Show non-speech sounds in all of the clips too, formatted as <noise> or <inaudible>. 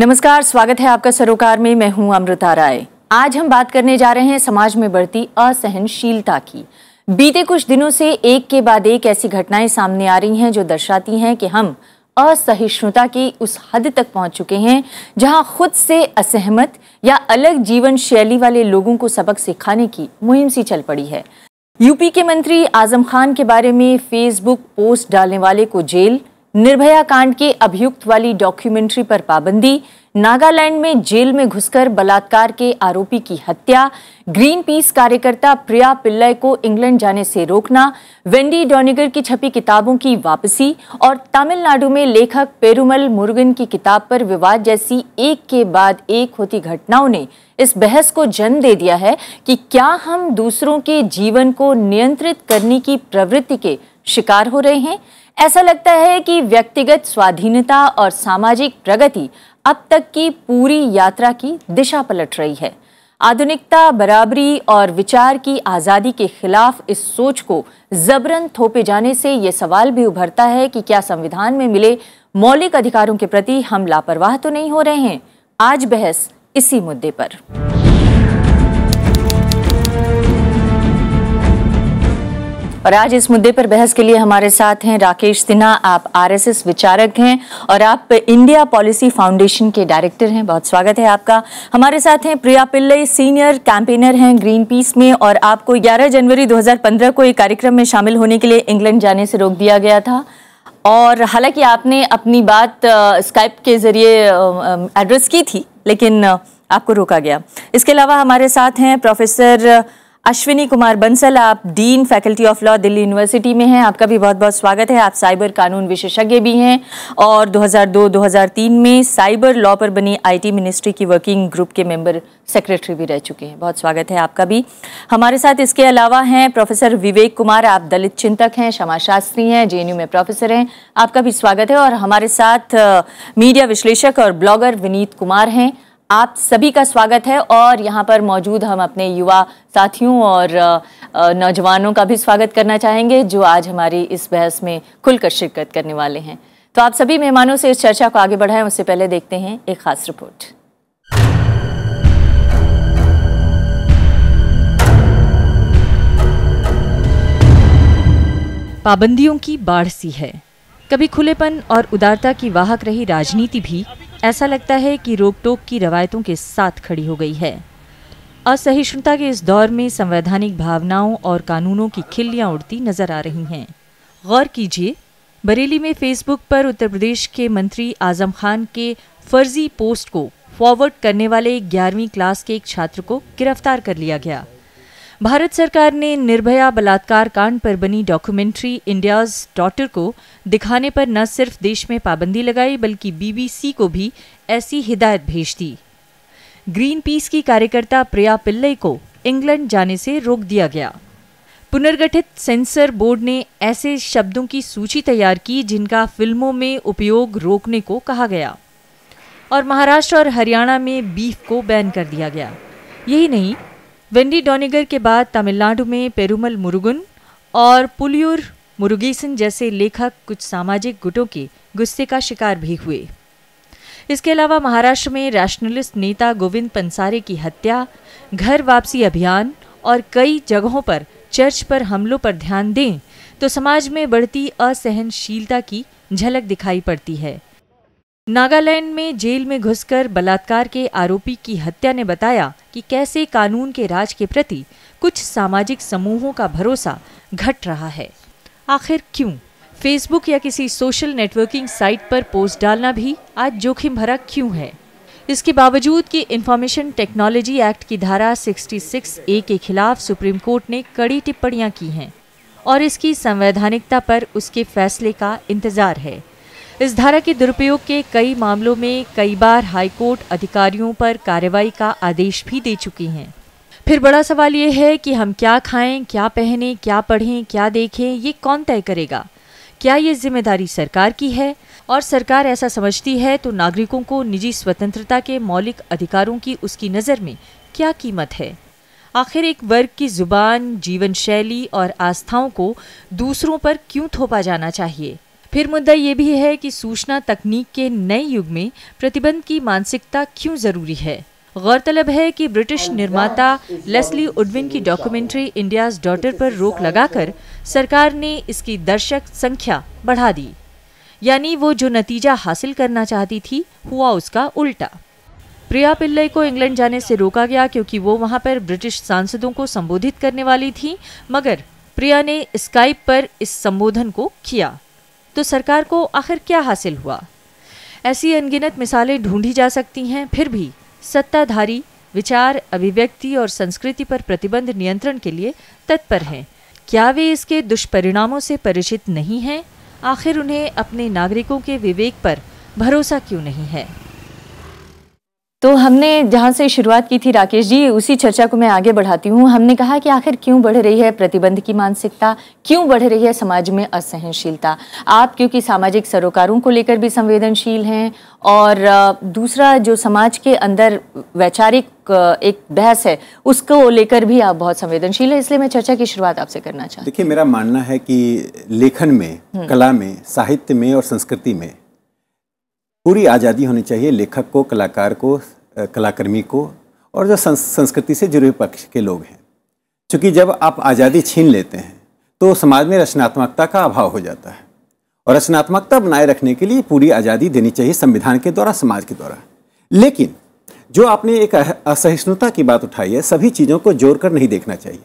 नमस्कार स्वागत है आपका सरोकार में मैं हूं अमृता राय आज हम बात करने जा रहे हैं समाज में बढ़ती असहनशीलता की बीते कुछ दिनों से एक के बाद एक ऐसी घटनाएं सामने आ रही हैं जो दर्शाती हैं कि हम असहिष्णुता की उस हद तक पहुंच चुके हैं जहां खुद से असहमत या अलग जीवन शैली वाले लोगों को सबक सिखाने की मुहिम सी चल पड़ी है यूपी के मंत्री आजम खान के बारे में फेसबुक पोस्ट डालने वाले को जेल निर्भया कांड के अभियुक्त वाली डॉक्यूमेंट्री पर पाबंदी नागालैंड में जेल में घुसकर बलात्कार के आरोपी की हत्या ग्रीन पीस कार्यकर्ता प्रिया पिल्लय को इंग्लैंड जाने से रोकना वेंडी डॉनिगर की छपी किताबों की वापसी और तमिलनाडु में लेखक पेरुमल मुर्गन की किताब पर विवाद जैसी एक के बाद एक होती घटनाओं ने इस बहस को जन्म दे दिया है कि क्या हम दूसरों के जीवन को नियंत्रित करने की प्रवृत्ति के शिकार हो रहे हैं ऐसा लगता है कि व्यक्तिगत स्वाधीनता और सामाजिक प्रगति अब तक की पूरी यात्रा की दिशा पलट रही है आधुनिकता बराबरी और विचार की आज़ादी के खिलाफ इस सोच को जबरन थोपे जाने से ये सवाल भी उभरता है कि क्या संविधान में मिले मौलिक अधिकारों के प्रति हम लापरवाह तो नहीं हो रहे हैं आज बहस इसी मुद्दे पर और आज इस मुद्दे पर बहस के लिए हमारे साथ हैं राकेश सिन्हा आप आरएसएस विचारक हैं और आप इंडिया पॉलिसी फाउंडेशन के डायरेक्टर हैं बहुत स्वागत है आपका हमारे साथ हैं प्रिया पिल्लई सीनियर कैंपेनर हैं ग्रीन पीस में और आपको 11 जनवरी 2015 को एक कार्यक्रम में शामिल होने के लिए इंग्लैंड जाने से रोक दिया गया था और हालांकि आपने अपनी बात स्काइप के जरिए एड्रेस की थी लेकिन आपको रोका गया इसके अलावा हमारे साथ हैं प्रोफेसर अश्विनी कुमार बंसल आप dean faculty of law Delhi university में हैं आपका भी बहुत बहुत स्वागत है आप साइबर कानून विशेषज्ञ भी हैं और 2002-2003 में साइबर लॉ पर बनी आईटी मिनिस्ट्री की वर्किंग ग्रुप के मेंबर सेक्रेटरी भी रह चुके हैं बहुत स्वागत है आपका भी हमारे साथ इसके अलावा हैं प्रोफेसर विवेक कुमार आप दलित चिंतक हैं क्षमा शास्त्री हैं जे में प्रोफेसर हैं आपका भी स्वागत है और हमारे साथ मीडिया विश्लेषक और ब्लॉगर विनीत कुमार हैं आप सभी का स्वागत है और यहाँ पर मौजूद हम अपने युवा साथियों और नौजवानों का भी स्वागत करना चाहेंगे जो आज हमारी इस बहस में खुलकर शिरकत करने वाले हैं तो आप सभी मेहमानों से इस चर्चा को आगे बढ़ाएं उससे पहले देखते हैं एक खास रिपोर्ट पाबंदियों की बाढ़ सी है कभी खुलेपन और उदारता की वाहक रही राजनीति भी ऐसा लगता है कि रोक टोक की रवायतों के साथ खड़ी हो गई है असहिष्णुता के इस दौर में संवैधानिक भावनाओं और कानूनों की खिल्लियाँ उड़ती नजर आ रही हैं गौर कीजिए बरेली में फेसबुक पर उत्तर प्रदेश के मंत्री आजम खान के फर्जी पोस्ट को फॉरवर्ड करने वाले ग्यारहवीं क्लास के एक छात्र को गिरफ्तार कर लिया गया भारत सरकार ने निर्भया बलात्कार कांड पर बनी डॉक्यूमेंट्री इंडियाज डॉटर को दिखाने पर न सिर्फ देश में पाबंदी लगाई बल्कि बीबीसी को भी ऐसी हिदायत भेज दी ग्रीन पीस की कार्यकर्ता प्रिया पिल्लई को इंग्लैंड जाने से रोक दिया गया पुनर्गठित सेंसर बोर्ड ने ऐसे शब्दों की सूची तैयार की जिनका फिल्मों में उपयोग रोकने को कहा गया और महाराष्ट्र और हरियाणा में बीफ को बैन कर दिया गया यही नहीं वेंडी डॉनिगर के बाद तमिलनाडु में पेरुमल मुरुगन और पुलियूर मुरुगीसन जैसे लेखक कुछ सामाजिक गुटों के गुस्से का शिकार भी हुए इसके अलावा महाराष्ट्र में रैशनलिस्ट नेता गोविंद पंसारे की हत्या घर वापसी अभियान और कई जगहों पर चर्च पर हमलों पर ध्यान दें तो समाज में बढ़ती असहनशीलता की झलक दिखाई पड़ती है नागालैंड में जेल में घुसकर बलात्कार के आरोपी की हत्या ने बताया कि कैसे कानून के राज के प्रति कुछ सामाजिक समूहों का भरोसा घट रहा है आखिर क्यों फेसबुक या किसी सोशल नेटवर्किंग साइट पर पोस्ट डालना भी आज जोखिम भरा क्यों है इसके बावजूद कि इंफॉर्मेशन टेक्नोलॉजी एक्ट की धारा 66 ए के खिलाफ सुप्रीम कोर्ट ने कड़ी टिप्पणियां की हैं और इसकी संवैधानिकता पर उसके फैसले का इंतजार है इस धारा के दुरुपयोग के कई मामलों में कई बार हाईकोर्ट अधिकारियों पर कार्रवाई का आदेश भी दे चुकी हैं फिर बड़ा सवाल ये है कि हम क्या खाएं क्या पहने क्या पढ़ें क्या देखें ये कौन तय करेगा क्या ये जिम्मेदारी सरकार की है और सरकार ऐसा समझती है तो नागरिकों को निजी स्वतंत्रता के मौलिक अधिकारों की उसकी नज़र में क्या कीमत है आखिर एक वर्ग की जुबान जीवन शैली और आस्थाओं को दूसरों पर क्यों थोपा जाना चाहिए फिर मुद्दा ये भी है कि सूचना तकनीक के नए युग में प्रतिबंध की मानसिकता क्यों ज़रूरी है गौरतलब है कि ब्रिटिश निर्माता लेस्ली उडविन की डॉक्यूमेंट्री इंडियाज डॉटर पर रोक लगाकर सरकार ने इसकी दर्शक संख्या बढ़ा दी यानी वो जो नतीजा हासिल करना चाहती थी हुआ उसका उल्टा प्रिया पिल्लई को इंग्लैंड जाने से रोका गया क्योंकि वो वहां पर ब्रिटिश सांसदों को संबोधित करने वाली थी मगर प्रिया ने स्काइप पर इस संबोधन को किया तो सरकार को आखिर क्या हासिल हुआ ऐसी अनगिनत मिसालें ढूंढी जा सकती हैं फिर भी सत्ताधारी विचार अभिव्यक्ति और संस्कृति पर प्रतिबंध नियंत्रण के लिए तत्पर हैं क्या वे इसके दुष्परिणामों से परिचित नहीं हैं आखिर उन्हें अपने नागरिकों के विवेक पर भरोसा क्यों नहीं है तो हमने जहाँ से शुरुआत की थी राकेश जी उसी चर्चा को मैं आगे बढ़ाती हूँ हमने कहा कि आखिर क्यों बढ़ रही है प्रतिबंध की मानसिकता क्यों बढ़ रही है समाज में असहनशीलता आप क्योंकि सामाजिक सरोकारों को लेकर भी संवेदनशील हैं और दूसरा जो समाज के अंदर वैचारिक एक बहस है उसको लेकर भी आप बहुत संवेदनशील हैं इसलिए मैं चर्चा की शुरुआत आपसे करना चाहती देखिए मेरा मानना है कि लेखन में हम्म। कला में साहित्य में और संस्कृति में पूरी आज़ादी होनी चाहिए लेखक को कलाकार को कलाकर्मी को और जो संस्कृति से जुड़े पक्ष के लोग हैं क्योंकि जब आप आज़ादी छीन लेते हैं तो समाज में रचनात्मकता का अभाव हो जाता है और रचनात्मकता बनाए रखने के लिए पूरी आज़ादी देनी चाहिए संविधान के द्वारा समाज के द्वारा लेकिन जो आपने एक असहिष्णुता की बात उठाई है सभी चीज़ों को जोड़ कर नहीं देखना चाहिए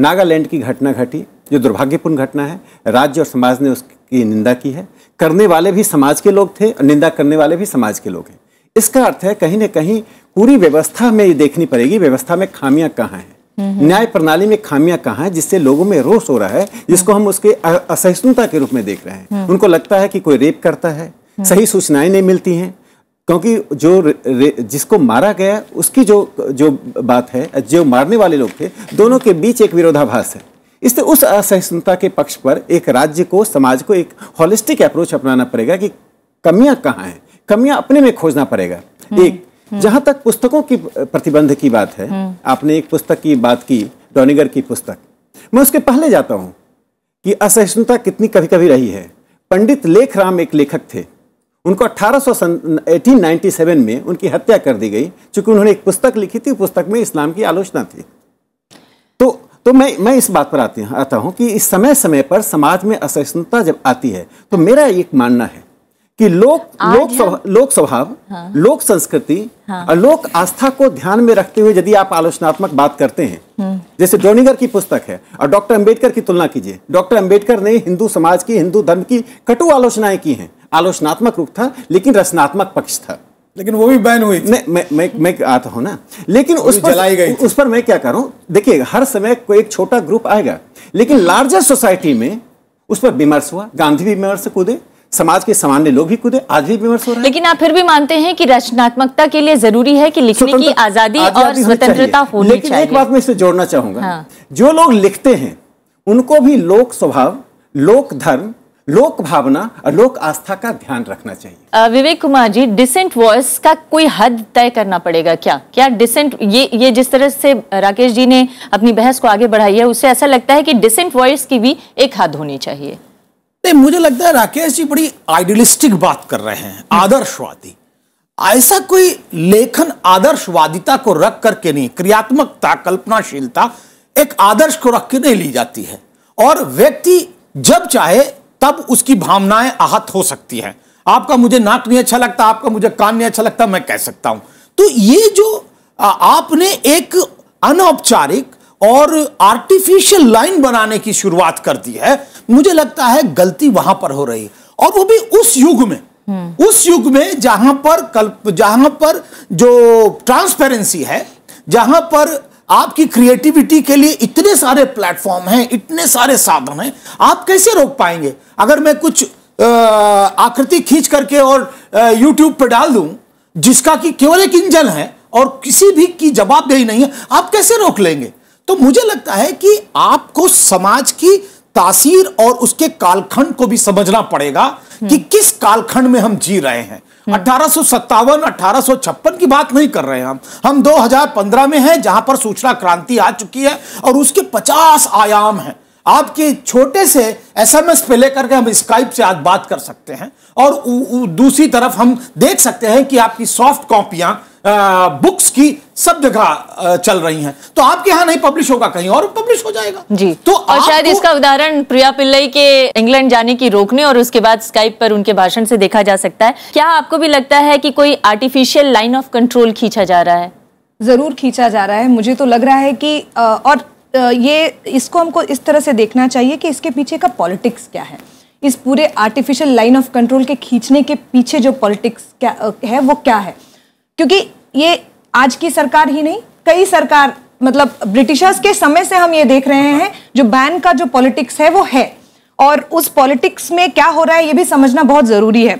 नागालैंड की घटना घटी जो दुर्भाग्यपूर्ण घटना है राज्य और समाज ने उसकी निंदा की है करने वाले भी समाज के लोग थे और निंदा करने वाले भी समाज के लोग हैं इसका अर्थ है कहीं ना कहीं पूरी व्यवस्था में ये देखनी पड़ेगी व्यवस्था में खामियां कहाँ हैं न्याय प्रणाली में खामियां कहाँ हैं जिससे लोगों में रोष हो रहा है जिसको हम उसके असहिष्णुता के रूप में देख रहे हैं हम्म। उनको लगता है कि कोई रेप करता है हम्म। सही सूचनाएं नहीं मिलती हैं क्योंकि जो जिसको मारा गया उसकी जो जो बात है जो मारने वाले लोग थे दोनों के बीच एक विरोधाभास है इसलिए उस असहिष्णुता के पक्ष पर एक राज्य को समाज को एक हॉलिस्टिक अप्रोच अपनाना पड़ेगा कि कमियां कहाँ हैं कमियां अपने में खोजना पड़ेगा हम्म। एक हम्म। जहां तक पुस्तकों की प्रतिबंध की बात है हम्म। आपने एक पुस्तक की बात की डॉनिगर की पुस्तक मैं उसके पहले जाता हूं कि असहिष्णुता कितनी कभी कभी रही है पंडित राम एक लेखक थे उनको अठारह सौ में उनकी हत्या कर दी गई चूंकि उन्होंने एक पुस्तक लिखी थी पुस्तक में इस्लाम की आलोचना थी तो तो मैं मैं इस बात पर आती आता हूँ कि इस समय समय पर समाज में असहिष्णुता जब आती है तो मेरा एक मानना है कि लोक लोक स्वभाव लोक स्वभाव हाँ। लोक संस्कृति हाँ। और लोक आस्था को ध्यान में रखते हुए यदि आप आलोचनात्मक बात करते हैं हम्म। जैसे डोनीगर की पुस्तक है और डॉक्टर अंबेडकर की तुलना कीजिए डॉक्टर अंबेडकर ने हिंदू समाज की हिंदू धर्म की कटु आलोचनाएं की हैं आलोचनात्मक रूप था लेकिन रचनात्मक पक्ष था लेकिन वो भी बैन हुई मैं मैं मैं, मैं आता हूँ ना लेकिन उस पर जलाई गई उस पर मैं क्या करूँ देखिए हर समय कोई एक छोटा ग्रुप आएगा लेकिन लार्जर सोसाइटी में उस पर विमर्श हुआ गांधी भी विमर्श कूदे समाज के सामान्य लोग भी कूदे आज भी विमर्श हो रहा है लेकिन आप फिर भी मानते हैं कि रचनात्मकता के लिए जरूरी है कि लिखने की आजादी और स्वतंत्रता होनी लेकिन चाहिए। एक बात मैं इससे जोड़ना चाहूंगा हाँ। जो लोग लिखते हैं उनको भी लोक स्वभाव लोक धर्म लोक भावना और लोक आस्था का ध्यान रखना चाहिए विवेक कुमार जी डिसेंट वॉइस का कोई हद तय करना पड़ेगा क्या क्या डिसेंट ये ये जिस तरह से राकेश जी ने अपनी बहस को आगे बढ़ाई है उससे ऐसा लगता है कि डिसेंट वॉइस की भी एक हद होनी चाहिए मुझे लगता है राकेश जी बड़ी आइडियलिस्टिक बात कर रहे हैं हम्म। आदर्शवादी ऐसा कोई लेखन आदर्शवादिता को रख करके नहीं क्रियात्मकता कल्पनाशीलता एक आदर्श को रख के नहीं ली जाती है और व्यक्ति जब चाहे तब उसकी भावनाएं आहत हो सकती हैं आपका मुझे नाक नहीं अच्छा लगता आपका मुझे कान नहीं अच्छा लगता मैं कह सकता हूं तो ये जो आपने एक अनौपचारिक और आर्टिफिशियल लाइन बनाने की शुरुआत कर दी है मुझे लगता है गलती वहां पर हो रही और वो भी उस युग में हम्म। उस युग में जहां पर कल्प जहां पर जो ट्रांसपेरेंसी है जहां पर आपकी क्रिएटिविटी के लिए इतने सारे प्लेटफॉर्म हैं इतने सारे साधन हैं आप कैसे रोक पाएंगे अगर मैं कुछ आकृति खींच करके और यूट्यूब पर डाल दूं जिसका कि केवल एक इंजन है और किसी भी की जवाबदेही नहीं है आप कैसे रोक लेंगे तो मुझे लगता है कि आपको समाज की तासीर और उसके कालखंड को भी समझना पड़ेगा कि हम्म। किस कालखंड में हम जी रहे हैं हम्म। अठारह सो की बात नहीं कर रहे हैं हम हम 2015 में हैं जहां पर सूचना क्रांति आ चुकी है और उसके 50 आयाम हैं आपके छोटे से एसएमएस पे लेकर के हम स्काइप से आज बात कर सकते हैं और उ, उ, दूसरी तरफ हम देख सकते हैं कि आपकी सॉफ्ट कॉपियां बुक्स की सब जगह चल रही हैं तो आपके यहाँ नहीं पब्लिश होगा कहीं और पब्लिश हो जाएगा जी तो और शायद इसका उदाहरण प्रिया पिल्लई के इंग्लैंड जाने की रोकने और उसके बाद स्काइप पर उनके भाषण से देखा जा सकता है क्या आपको भी लगता है कि कोई आर्टिफिशियल लाइन ऑफ कंट्रोल खींचा जा रहा है जरूर खींचा जा रहा है मुझे तो लग रहा है कि और ये इसको हमको इस तरह से देखना चाहिए कि इसके पीछे का पॉलिटिक्स क्या है इस पूरे आर्टिफिशियल लाइन ऑफ कंट्रोल के खींचने के पीछे जो पॉलिटिक्स क्या है वो क्या है क्योंकि ये आज की सरकार ही नहीं कई सरकार मतलब ब्रिटिशर्स के समय से हम ये देख रहे हैं जो बैन का जो पॉलिटिक्स है वो है और उस पॉलिटिक्स में क्या हो रहा है ये भी समझना बहुत ज़रूरी है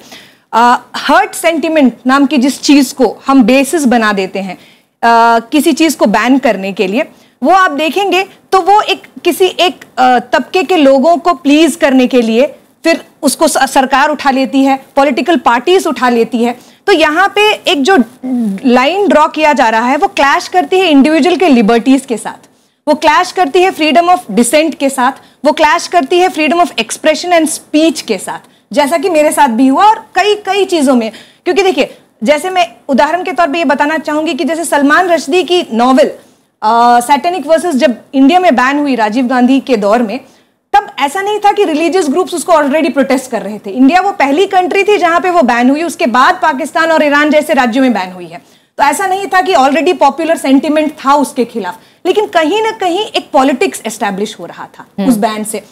हर्ट सेंटिमेंट नाम की जिस चीज़ को हम बेसिस बना देते हैं uh, किसी चीज़ को बैन करने के लिए वो आप देखेंगे तो वो एक किसी एक तबके के लोगों को प्लीज करने के लिए फिर उसको सरकार उठा लेती है पॉलिटिकल पार्टीज उठा लेती है तो यहाँ पे एक जो लाइन ड्रॉ किया जा रहा है वो क्लैश करती है इंडिविजुअल के लिबर्टीज के साथ वो क्लैश करती है फ्रीडम ऑफ डिसेंट के साथ वो क्लैश करती है freedom of expression and speech के साथ जैसा कि मेरे साथ भी हुआ और कई कई चीज़ों में क्योंकि देखिए जैसे मैं उदाहरण के तौर पे ये बताना चाहूंगी कि जैसे सलमान रशदी की नॉवल सैटेनिक uh, वर्सेस जब इंडिया में बैन हुई राजीव गांधी के दौर में तब ऐसा नहीं था कि रिलीजियस ग्रुप्स उसको ऑलरेडी प्रोटेस्ट कर रहे थे इंडिया वो पहली कंट्री थी जहां पे वो बैन हुई उसके बाद पाकिस्तान और ईरान जैसे राज्यों में बैन हुई है तो ऐसा नहीं था कि ऑलरेडी पॉपुलर सेंटिमेंट था उसके खिलाफ लेकिन कहीं ना कहीं एक पॉलिटिक्स एस्टेब्लिश हो रहा था हम्म। उस बैन से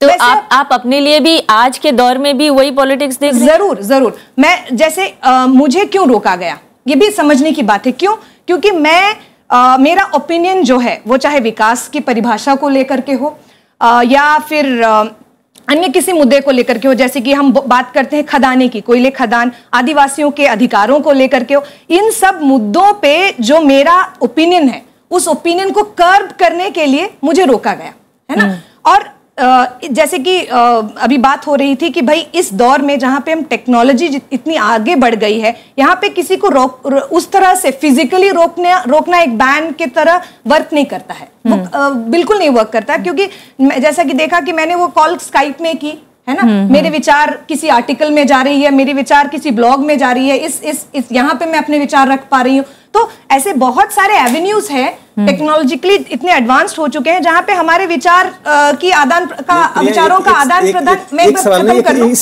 तो आप आप अपने लिए भी आज के दौर में भी वही पॉलिटिक्स देख जरूर जरूर मैं जैसे आ, मुझे क्यों रोका गया ये भी समझने की बात है क्यों क्योंकि मैं आ, मेरा ओपिनियन जो है वो चाहे विकास की परिभाषा को लेकर के हो आ, या फिर आ, अन्य किसी मुद्दे को लेकर के हो जैसे कि हम बात करते हैं खदाने की कोयले खदान आदिवासियों के अधिकारों को लेकर के हो इन सब मुद्दों पे जो मेरा ओपिनियन है उस ओपिनियन को कर्ब करने के लिए मुझे रोका गया है ना हम्म। और जैसे कि अभी बात हो रही थी कि भाई इस दौर में जहाँ पे हम टेक्नोलॉजी इतनी आगे बढ़ गई है यहाँ पे किसी को रोक उस तरह से फिजिकली रोकने रोकना एक बैन की तरह वर्क नहीं करता है वो हम्म। बिल्कुल नहीं वर्क करता क्योंकि जैसा कि देखा कि मैंने वो कॉल स्काइप में की है ना हम्म, मेरे हम्म। विचार किसी आर्टिकल में जा रही है मेरे विचार किसी ब्लॉग में जा रही है इस इस इस यहाँ पे मैं अपने विचार रख पा रही हूँ तो ऐसे बहुत सारे एवेन्यूज हैं टेक्नोलॉजिकली हम्म। इतने एडवांस्ड हो चुके हैं जहाँ पे हमारे विचार आ, की आदान का विचारों का आदान प्रदान मैं खत्म कर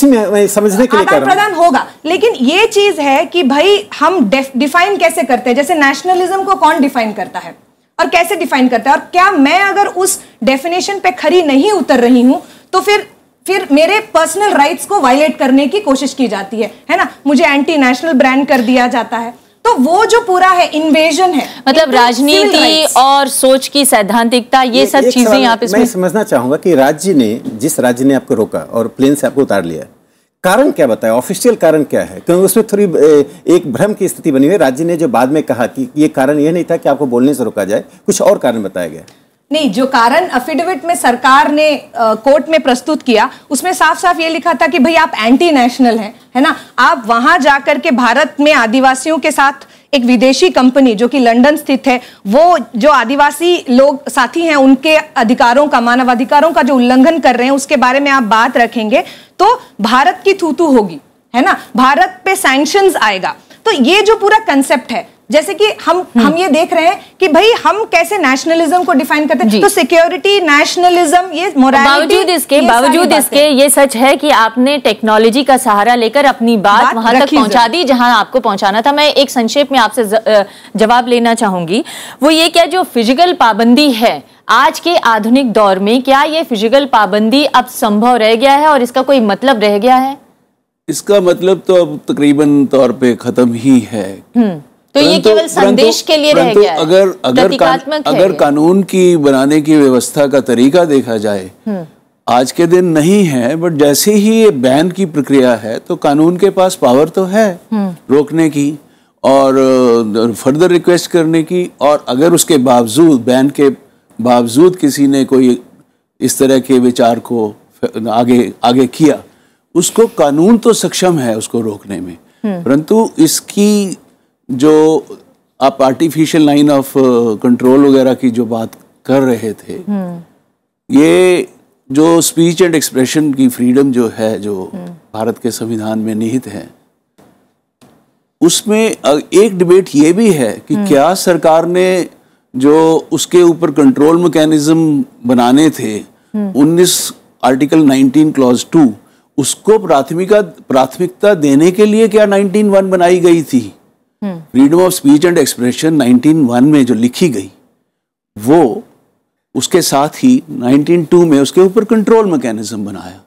समझने के लिए आदान प्रदान होगा लेकिन ये चीज है कि भाई हम डिफाइन कैसे करते हैं जैसे नेशनलिज्म को कौन डिफाइन करता है और कैसे डिफाइन करता है और क्या मैं अगर उस डेफिनेशन पे खरी नहीं उतर रही हूँ तो फिर फिर मेरे पर्सनल राइट्स को वायलेट करने की कोशिश की जाती है है ना मुझे एंटी नेशनल ब्रांड कर दिया जाता है तो वो जो पूरा है इन्वेजन है मतलब राजनीति और सोच की सैद्धांतिकता ये, ये सब चीजें आप इसमें मैं समझना चाहूंगा कि राज्य ने जिस राज्य ने आपको रोका और प्लेन से आपको उतार लिया कारण क्या बताया ऑफिशियल कारण क्या है क्योंकि उसमें थोड़ी एक भ्रम की स्थिति बनी हुई राज्य ने जो बाद में कहा कि ये कारण यह नहीं था कि आपको बोलने से रोका जाए कुछ और कारण बताया गया नहीं जो कारण अफिडेविट में सरकार ने आ, कोर्ट में प्रस्तुत किया उसमें साफ साफ ये लिखा था कि भाई आप एंटी नेशनल हैं है ना आप वहां जाकर के भारत में आदिवासियों के साथ एक विदेशी कंपनी जो कि लंदन स्थित है वो जो आदिवासी लोग साथी हैं उनके अधिकारों का मानवाधिकारों का जो उल्लंघन कर रहे हैं उसके बारे में आप बात रखेंगे तो भारत की थूतू होगी है ना भारत पे सैंक्शन आएगा तो ये जो पूरा कंसेप्ट है जैसे कि हम हम्म। हम ये देख रहे हैं कि भाई हम कैसे नेशनलिज्म को डिफाइन करते हैं तो सिक्योरिटी नेशनलिज्म ये बावजूद इसके बावजूद इसके ये सच है कि आपने टेक्नोलॉजी का सहारा लेकर अपनी बात बात वहां तक पहुंचा दी जहां आपको पहुंचाना था मैं एक संक्षेप में आपसे जवाब लेना चाहूंगी वो ये क्या जो फिजिकल पाबंदी है आज के आधुनिक दौर में क्या ये फिजिकल पाबंदी अब संभव रह गया है और इसका कोई मतलब रह गया है इसका मतलब तो अब तकरीबन तौर पे खत्म ही है हम्म। तो ये केवल संदेश के लिए रह गया अगर अगर अगर कानून की बनाने की व्यवस्था का तरीका देखा जाए हम्म। आज के दिन नहीं है बट जैसे ही ये बैन की प्रक्रिया है तो कानून के पास पावर तो है हम्म। रोकने की और फर्दर रिक्वेस्ट करने की और अगर उसके बावजूद बैन के बावजूद किसी ने कोई इस तरह के विचार को आगे आगे किया उसको कानून तो सक्षम है उसको रोकने में हम्म। परंतु इसकी जो आप आर्टिफिशियल लाइन ऑफ कंट्रोल वगैरह की जो बात कर रहे थे हम्म। ये जो स्पीच एंड एक्सप्रेशन की फ्रीडम जो है जो हम्म। भारत के संविधान में निहित है उसमें एक डिबेट ये भी है कि हम्म। क्या सरकार ने जो उसके ऊपर कंट्रोल मैकेनिज्म बनाने थे 19 आर्टिकल 19 क्लॉज 2 उसको प्राथमिकता प्राथमिकता देने के लिए क्या वन बनाई गई थी freedom of speech and expression 191 में जो लिखी गई वो उसके साथ ही 192 में उसके ऊपर कंट्रोल मैकेनिज्म बनाया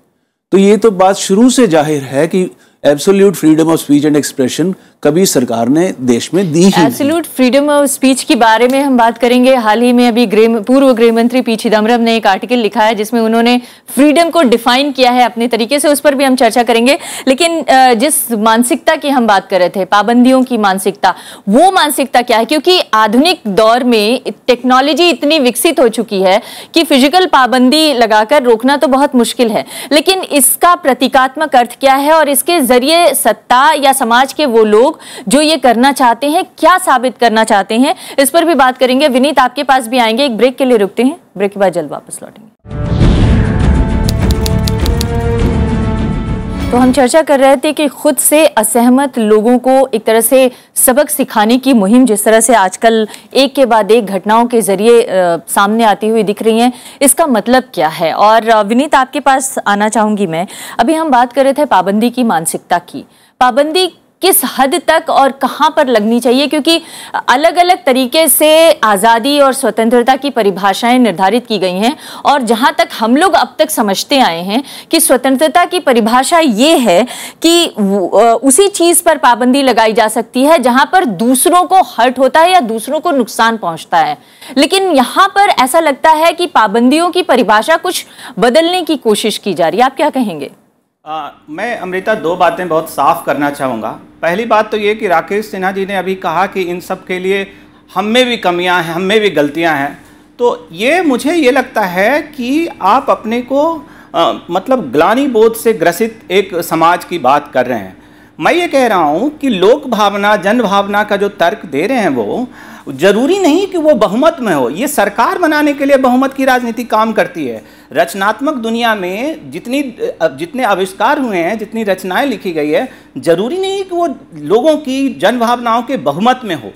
तो ये तो बात शुरू से जाहिर है कि absolute freedom of speech and expression कभी सरकार ने देश में दी ही एब्सोल्यूट फ्रीडम ऑफ स्पीच के बारे में हम बात करेंगे हाल ही में अभी ग्रे, पूर्व गृह मंत्री पी चिदम्बरम ने एक आर्टिकल लिखा है जिसमें उन्होंने फ्रीडम को डिफाइन किया है अपने तरीके से उस पर भी हम चर्चा करेंगे लेकिन जिस मानसिकता की हम बात कर रहे थे पाबंदियों की मानसिकता वो मानसिकता क्या है क्योंकि आधुनिक दौर में टेक्नोलॉजी इतनी विकसित हो चुकी है कि फिजिकल पाबंदी लगाकर रोकना तो बहुत मुश्किल है लेकिन इसका प्रतीकात्मक अर्थ क्या है और इसके जरिए सत्ता या समाज के वो लोग जो ये करना चाहते हैं क्या साबित करना चाहते हैं इस पर भी बात करेंगे विनीत आपके पास भी आएंगे एक ब्रेक के लिए रुकते हैं ब्रेक के बाद जल्द वापस लौटेंगे तो हम चर्चा कर रहे थे कि खुद से असहमत लोगों को एक तरह से सबक सिखाने की मुहिम जिस तरह से आजकल एक के बाद एक घटनाओं के जरिए सामने आती हुई दिख रही हैं इसका मतलब क्या है और विनीत आपके पास आना चाहूँगी मैं अभी हम बात कर रहे थे पाबंदी की मानसिकता की पाबंदी किस हद तक और कहाँ पर लगनी चाहिए क्योंकि अलग अलग तरीके से आज़ादी और स्वतंत्रता की परिभाषाएं निर्धारित की गई हैं और जहाँ तक हम लोग अब तक समझते आए हैं कि स्वतंत्रता की परिभाषा ये है कि उसी चीज़ पर पाबंदी लगाई जा सकती है जहाँ पर दूसरों को हर्ट होता है या दूसरों को नुकसान पहुँचता है लेकिन यहाँ पर ऐसा लगता है कि पाबंदियों की परिभाषा कुछ बदलने की कोशिश की जा रही है आप क्या कहेंगे आ, मैं अमृता दो बातें बहुत साफ करना चाहूँगा पहली बात तो ये कि राकेश सिन्हा जी ने अभी कहा कि इन सब के लिए हम में भी कमियाँ हैं हम में भी गलतियाँ हैं तो ये मुझे ये लगता है कि आप अपने को आ, मतलब ग्लानी बोध से ग्रसित एक समाज की बात कर रहे हैं मैं ये कह रहा हूँ कि लोक भावना जन भावना का जो तर्क दे रहे हैं वो ज़रूरी नहीं कि वो बहुमत में हो ये सरकार बनाने के लिए बहुमत की राजनीति काम करती है रचनात्मक दुनिया में जितनी जितने आविष्कार हुए हैं जितनी रचनाएं लिखी गई है जरूरी नहीं कि वो लोगों की जन भावनाओं के बहुमत में हो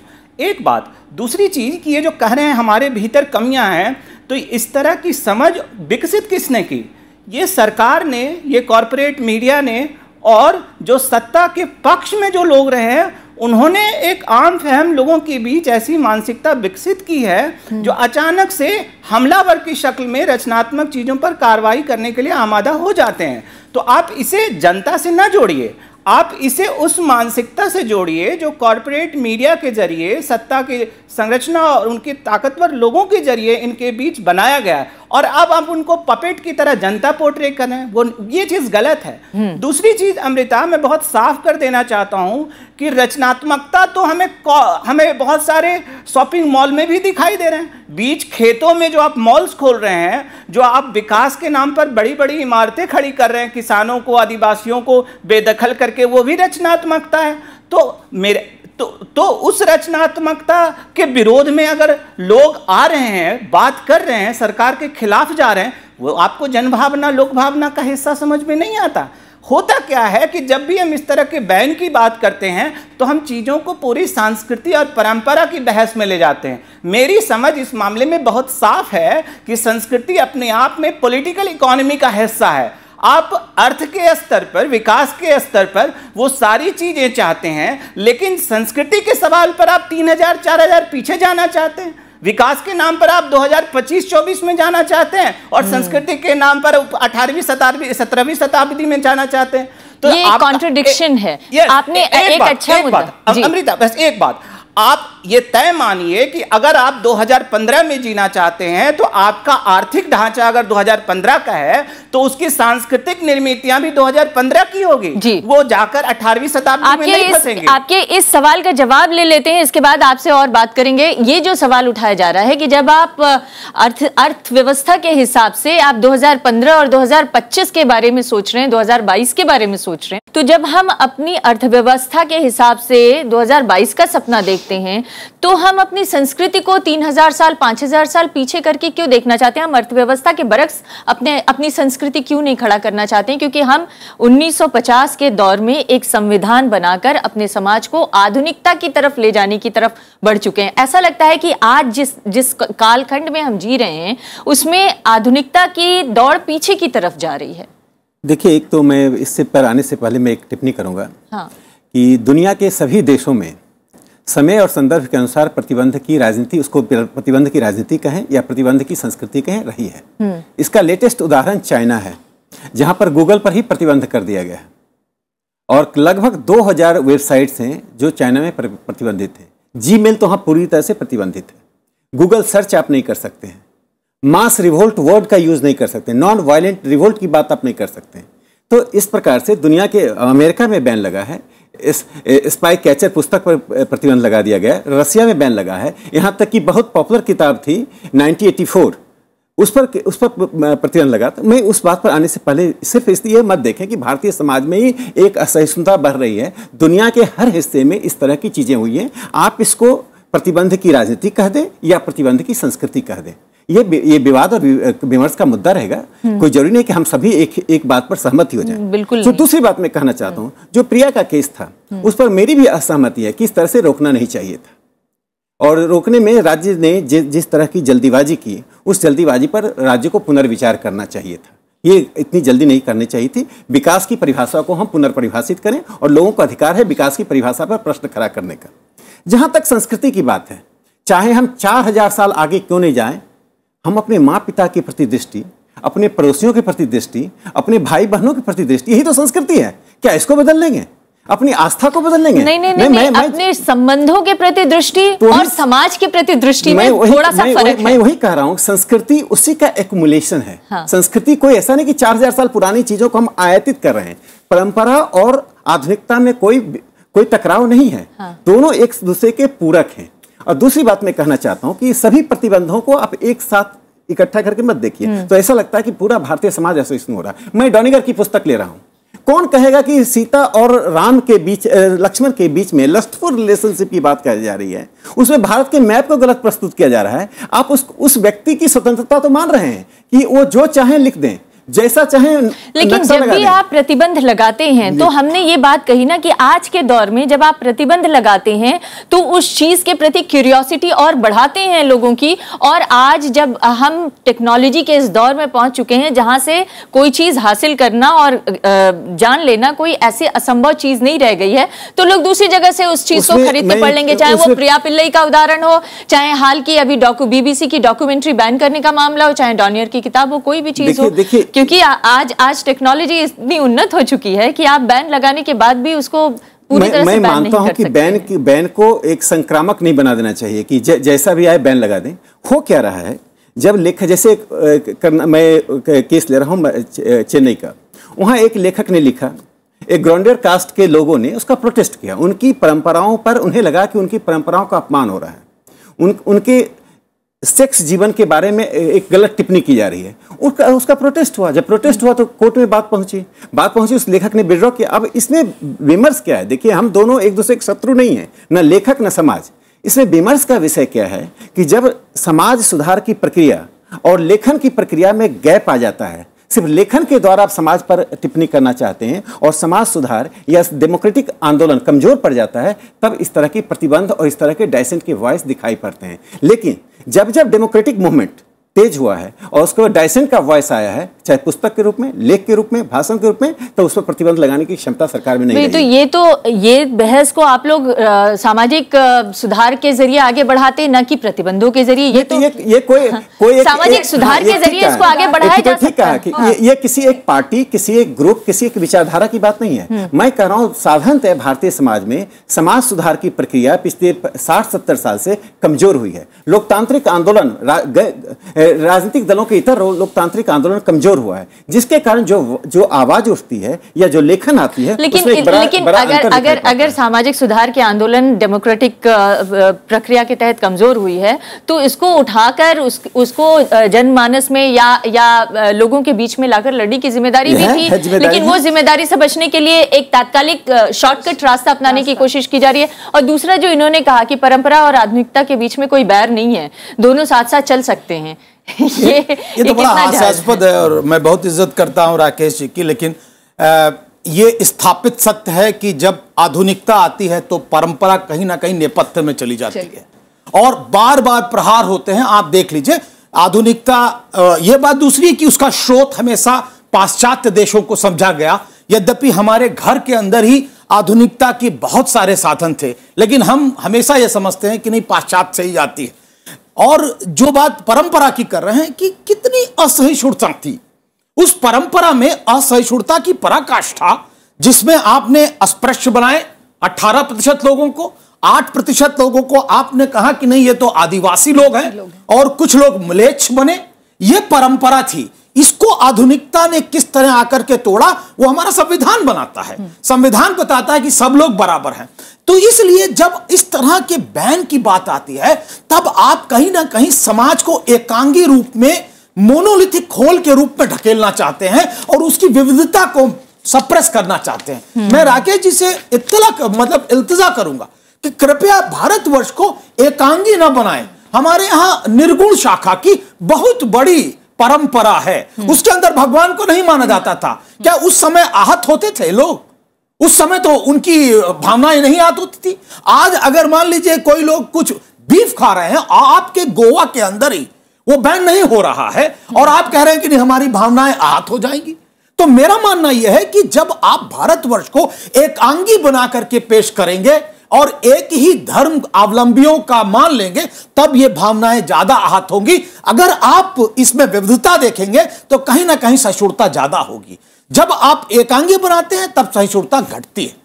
एक बात दूसरी चीज़ कि ये जो कह रहे हैं हमारे भीतर कमियां हैं तो इस तरह की समझ विकसित किसने की ये सरकार ने ये कॉरपोरेट मीडिया ने और जो सत्ता के पक्ष में जो लोग रहे हैं उन्होंने एक आम फहम लोगों के बीच ऐसी मानसिकता विकसित की है हम्म। जो अचानक से हमलावर की शक्ल में रचनात्मक चीज़ों पर कार्रवाई करने के लिए आमादा हो जाते हैं तो आप इसे जनता से ना जोड़िए आप इसे उस मानसिकता से जोड़िए जो कॉरपोरेट मीडिया के जरिए सत्ता के संरचना और उनके ताकतवर लोगों के जरिए इनके बीच बनाया गया है और अब आप उनको पपेट की तरह जनता पोर्ट्रेट कर रहे हैं वो ये चीज़ गलत है हम्म। दूसरी चीज़ अमृता मैं बहुत साफ कर देना चाहता हूं कि रचनात्मकता तो हमें हमें बहुत सारे शॉपिंग मॉल में भी दिखाई दे रहे हैं बीच खेतों में जो आप मॉल्स खोल रहे हैं जो आप विकास के नाम पर बड़ी बड़ी इमारतें खड़ी कर रहे हैं किसानों को आदिवासियों को बेदखल करके वो भी रचनात्मकता है तो मेरे तो तो उस रचनात्मकता के विरोध में अगर लोग आ रहे हैं बात कर रहे हैं सरकार के खिलाफ जा रहे हैं वो आपको जनभावना लोक भावना का हिस्सा समझ में नहीं आता होता क्या है कि जब भी हम इस तरह के बैन की बात करते हैं तो हम चीज़ों को पूरी संस्कृति और परंपरा की बहस में ले जाते हैं मेरी समझ इस मामले में बहुत साफ है कि संस्कृति अपने आप में पॉलिटिकल इकोनॉमी का हिस्सा है आप अर्थ के स्तर पर विकास के स्तर पर वो सारी चीज़ें चाहते हैं लेकिन संस्कृति के सवाल पर आप तीन हजार चार हजार पीछे जाना चाहते हैं विकास के नाम पर आप 2025-24 में जाना चाहते हैं और हम्म। संस्कृति के नाम पर अठारहवीं शताब्दी सत्रहवीं शताब्दी में जाना चाहते हैं तो ये कॉन्ट्रोडिक्शन है आपने एक, एक, अच्छा एक अच्छा अमृता बस एक बात आप ये तय मानिए कि अगर आप 2015 में जीना चाहते हैं तो आपका आर्थिक ढांचा अगर 2015 का है तो उसकी सांस्कृतिक निर्मितियां भी 2015 की होगी जी वो जाकर 18वीं शताब्दी में नहीं फंसेंगे आपके इस सवाल का जवाब ले लेते हैं इसके बाद आपसे और बात करेंगे ये जो सवाल उठाया जा रहा है कि जब आप अर्थ अर्थव्यवस्था के हिसाब से आप दो और दो के बारे में सोच रहे हैं दो के बारे में सोच रहे हैं तो जब हम अपनी अर्थव्यवस्था के हिसाब से दो का सपना देखते देखते हैं तो हम अपनी संस्कृति को 3000 साल 5000 साल पीछे करके क्यों देखना चाहते हैं हम अर्थव्यवस्था के बरक्स अपने अपनी संस्कृति क्यों नहीं खड़ा करना चाहते हैं क्योंकि हम 1950 के दौर में एक संविधान बनाकर अपने समाज को आधुनिकता की तरफ ले जाने की तरफ बढ़ चुके हैं ऐसा लगता है कि आज जिस जिस कालखंड में हम जी रहे हैं उसमें आधुनिकता की दौड़ पीछे की तरफ जा रही है देखिए एक तो मैं इससे पर आने से पहले मैं एक टिप्पणी करूंगा हाँ। कि दुनिया के सभी देशों में समय और संदर्भ के अनुसार प्रतिबंध की राजनीति उसको प्रतिबंध की राजनीति कहें या प्रतिबंध की संस्कृति कहें रही है हम्म। इसका लेटेस्ट उदाहरण चाइना है जहां पर गूगल पर ही प्रतिबंध कर दिया गया है और लगभग 2000 वेबसाइट्स हैं जो चाइना में प्रतिबंधित हैं जी तो वहाँ पूरी तरह से प्रतिबंधित है गूगल सर्च आप नहीं कर सकते हैं मास रिवोल्ट वर्ड का यूज़ नहीं कर सकते नॉन वायलेंट रिवोल्ट की बात आप नहीं कर सकते हैं तो इस प्रकार से दुनिया के अमेरिका में बैन लगा है इस स्पाई कैचर पुस्तक पर प्रतिबंध लगा दिया गया रसिया में बैन लगा है यहाँ तक कि बहुत पॉपुलर किताब थी 1984 उस पर उस पर प्रतिबंध लगा था तो मैं उस बात पर आने से पहले सिर्फ इसलिए मत देखें कि भारतीय समाज में ही एक असहिष्णुता बढ़ रही है दुनिया के हर हिस्से में इस तरह की चीज़ें हुई हैं आप इसको प्रतिबंध की राजनीति कह दें या प्रतिबंध की संस्कृति कह दें ये ये विवाद और विमर्श का मुद्दा रहेगा हम्म। कोई जरूरी नहीं कि हम सभी एक एक बात पर सहमति हो जाए बिल्कुल तो दूसरी बात मैं कहना चाहता हूँ जो प्रिया का केस था हम्म। उस पर मेरी भी असहमति है कि इस तरह से रोकना नहीं चाहिए था और रोकने में राज्य ने जिस तरह की जल्दीबाजी की उस जल्दीबाजी पर राज्य को पुनर्विचार करना चाहिए था ये इतनी जल्दी नहीं करनी चाहिए थी विकास की परिभाषा को हम पुनर्परिभाषित करें और लोगों को अधिकार है विकास की परिभाषा पर प्रश्न खड़ा करने का जहां तक संस्कृति की बात है चाहे हम चार हजार साल आगे क्यों नहीं जाएं हम अपने माँ पिता के प्रति दृष्टि अपने पड़ोसियों के प्रति दृष्टि अपने भाई बहनों के प्रति दृष्टि यही तो संस्कृति है क्या इसको बदल लेंगे अपनी आस्था को बदल लेंगे नहीं नहीं नहीं, मैं, अपने संबंधों के प्रति दृष्टि तो और समाज के प्रति दृष्टि में थोड़ा सा फर्क है मैं वही कह रहा हूँ संस्कृति उसी का एकुमुलेशन है हाँ। संस्कृति कोई ऐसा नहीं कि चार हजार साल पुरानी चीजों को हम आयातित कर रहे हैं परंपरा और आधुनिकता में कोई कोई टकराव नहीं है हाँ। दोनों एक दूसरे के पूरक हैं और दूसरी बात मैं कहना चाहता हूं कि सभी प्रतिबंधों को आप एक साथ इकट्ठा करके मत देखिए हम्म। तो ऐसा लगता है कि पूरा भारतीय समाज एसोसिएशन हो रहा है मैं डॉनिगर की पुस्तक ले रहा हूं कौन कहेगा कि सीता और राम के बीच लक्ष्मण के बीच में लस्टफुल रिलेशनशिप की बात कही जा रही है उसमें भारत के मैप को गलत प्रस्तुत किया जा रहा है आप उस उस व्यक्ति की स्वतंत्रता तो मान रहे हैं कि वो जो चाहे लिख दें जैसा चाहे लेकिन जब भी आप प्रतिबंध लगाते हैं तो हमने ये बात कही ना कि आज के दौर में जब आप प्रतिबंध लगाते हैं तो उस चीज के प्रति क्यूरियोसिटी और बढ़ाते हैं लोगों की और आज जब हम टेक्नोलॉजी के इस दौर में पहुंच चुके हैं जहां से कोई चीज हासिल करना और जान लेना कोई ऐसी असंभव चीज नहीं रह गई है तो लोग दूसरी जगह से उस चीज को खरीद के पढ़ लेंगे चाहे वो प्रिया पिल्लई का उदाहरण हो चाहे हाल की अभी बीबीसी की डॉक्यूमेंट्री बैन करने का मामला हो चाहे डॉनियर की किताब हो कोई भी चीज हो क्योंकि आ, आज आज टेक्नोलॉजी इतनी उन्नत हो चुकी है कि आप बैन लगाने के बाद भी उसको मैं, मैं मानता हूं कि बैन की बैन को एक संक्रामक नहीं बना देना चाहिए कि ज, जैसा भी आए बैन लगा दें हो क्या रहा है जब लेख जैसे करना मैं केस ले रहा हूं चेन्नई का वहां एक लेखक ने लिखा एक ग्राउंडेड कास्ट के लोगों ने उसका प्रोटेस्ट किया उनकी परंपराओं पर उन्हें लगा कि उनकी परंपराओं का अपमान हो रहा है उन उनके सेक्स जीवन के बारे में एक गलत टिप्पणी की जा रही है उसका उसका प्रोटेस्ट हुआ जब प्रोटेस्ट हुआ तो कोर्ट में बात पहुंची बात पहुंची उस लेखक ने विड्रॉ किया अब इसमें विमर्श क्या है देखिए हम दोनों एक दूसरे के शत्रु नहीं है ना लेखक ना समाज इसमें विमर्श का विषय क्या है कि जब समाज सुधार की प्रक्रिया और लेखन की प्रक्रिया में गैप आ जाता है सिर्फ लेखन के द्वारा आप समाज पर टिप्पणी करना चाहते हैं और समाज सुधार या डेमोक्रेटिक आंदोलन कमजोर पड़ जाता है तब इस तरह के प्रतिबंध और इस तरह के डायसेंट के वॉइस दिखाई पड़ते हैं लेकिन जब जब डेमोक्रेटिक मूवमेंट तेज हुआ है और उसके बाद डायसेंट का वॉयस आया है चाहे पुस्तक के रूप में लेख के रूप में भाषण के रूप में तो उस पर प्रतिबंध लगाने की क्षमता सरकार में नहीं तो ये तो ये बहस को आप लोग सामाजिक सुधार के जरिए आगे बढ़ाते न कि प्रतिबंधों के जरिए ये तो, तो ये, ये कोई हाँ, कोई सामाजिक सुधार हाँ, के जरिए इसको आगे बढ़ाया जा हाँ। ये किसी एक पार्टी किसी एक ग्रुप किसी एक विचारधारा की बात नहीं है हम्म। मैं कह रहा हूँ साधारणतः भारतीय समाज में समाज सुधार की प्रक्रिया पिछले साठ सत्तर साल से कमजोर हुई है लोकतांत्रिक आंदोलन राजनीतिक दलों के इतर लोकतांत्रिक आंदोलन कमजोर हुआ है जिसके कारण जो जो आवाज उठती है या जो लेखन आती है लेकिन एक बड़ा, लेकिन बड़ा अगर अगर अगर सामाजिक सुधार के आंदोलन डेमोक्रेटिक प्रक्रिया के तहत कमजोर हुई है तो इसको उठाकर उस, उसको जनमानस में या या लोगों के बीच में लाकर लड़ने की जिम्मेदारी भी थी लेकिन वो जिम्मेदारी से बचने के लिए एक तात्कालिक शॉर्टकट रास्ता अपनाने की कोशिश की जा रही है और दूसरा जो इन्होंने कहा कि परंपरा और आधुनिकता के बीच में कोई बैर नहीं है दोनों साथ साथ चल सकते हैं <laughs> ये ये तो बड़ा हास्यास्पद है और मैं बहुत इज्जत करता हूँ राकेश जी की लेकिन आ, ये स्थापित सत्य है कि जब आधुनिकता आती है तो परंपरा कहीं ना कहीं नेपथ्य में चली जाती है और बार बार प्रहार होते हैं आप देख लीजिए आधुनिकता ये बात दूसरी है कि उसका स्रोत हमेशा पाश्चात्य देशों को समझा गया यद्यपि हमारे घर के अंदर ही आधुनिकता के बहुत सारे साधन थे लेकिन हम हमेशा यह समझते हैं कि नहीं पाश्चात्य से ही जाती है और जो बात परंपरा की कर रहे हैं कि कितनी असहिष्णुता थी उस परंपरा में असहिष्णुता की पराकाष्ठा जिसमें आपने अस्पृश्य बनाए 18 प्रतिशत लोगों को 8 प्रतिशत लोगों को आपने कहा कि नहीं ये तो आदिवासी लोग हैं और कुछ लोग मलेच्छ बने ये परंपरा थी इसको आधुनिकता ने किस तरह आकर के तोड़ा वो हमारा संविधान बनाता है हम्म। संविधान बताता है कि सब लोग बराबर हैं तो इसलिए जब इस तरह के बैन की बात आती है तब आप कहीं ना कहीं समाज को एकांगी रूप में मोनोलिथिक खोल के रूप में ढकेलना चाहते हैं और उसकी विविधता को सप्रेस करना चाहते हैं हम्म। मैं राकेश जी से इतला कर, मतलब इल्तजा करूंगा कि कृपया भारतवर्ष को एकांगी ना बनाएं हमारे यहां निर्गुण शाखा की बहुत बड़ी परंपरा है हम्म। उसके अंदर भगवान को नहीं माना जाता था क्या उस समय आहत होते थे लोग उस समय तो उनकी भावनाएं नहीं आत होती थी आज अगर मान लीजिए कोई लोग कुछ बीफ खा रहे हैं आपके गोवा के अंदर ही वो बैन नहीं हो रहा है और आप कह रहे हैं कि नहीं हमारी भावनाएं आहत हो जाएंगी तो मेरा मानना यह है कि जब आप भारतवर्ष को एक आंगी बना करके पेश करेंगे और एक ही धर्म अवलंबियों का मान लेंगे तब ये भावनाएं ज्यादा आहत होंगी अगर आप इसमें विविधता देखेंगे तो कहीं ना कहीं सहिष्णुता ज्यादा होगी जब आप एकांगी बनाते हैं तब सहिष्णुता घटती है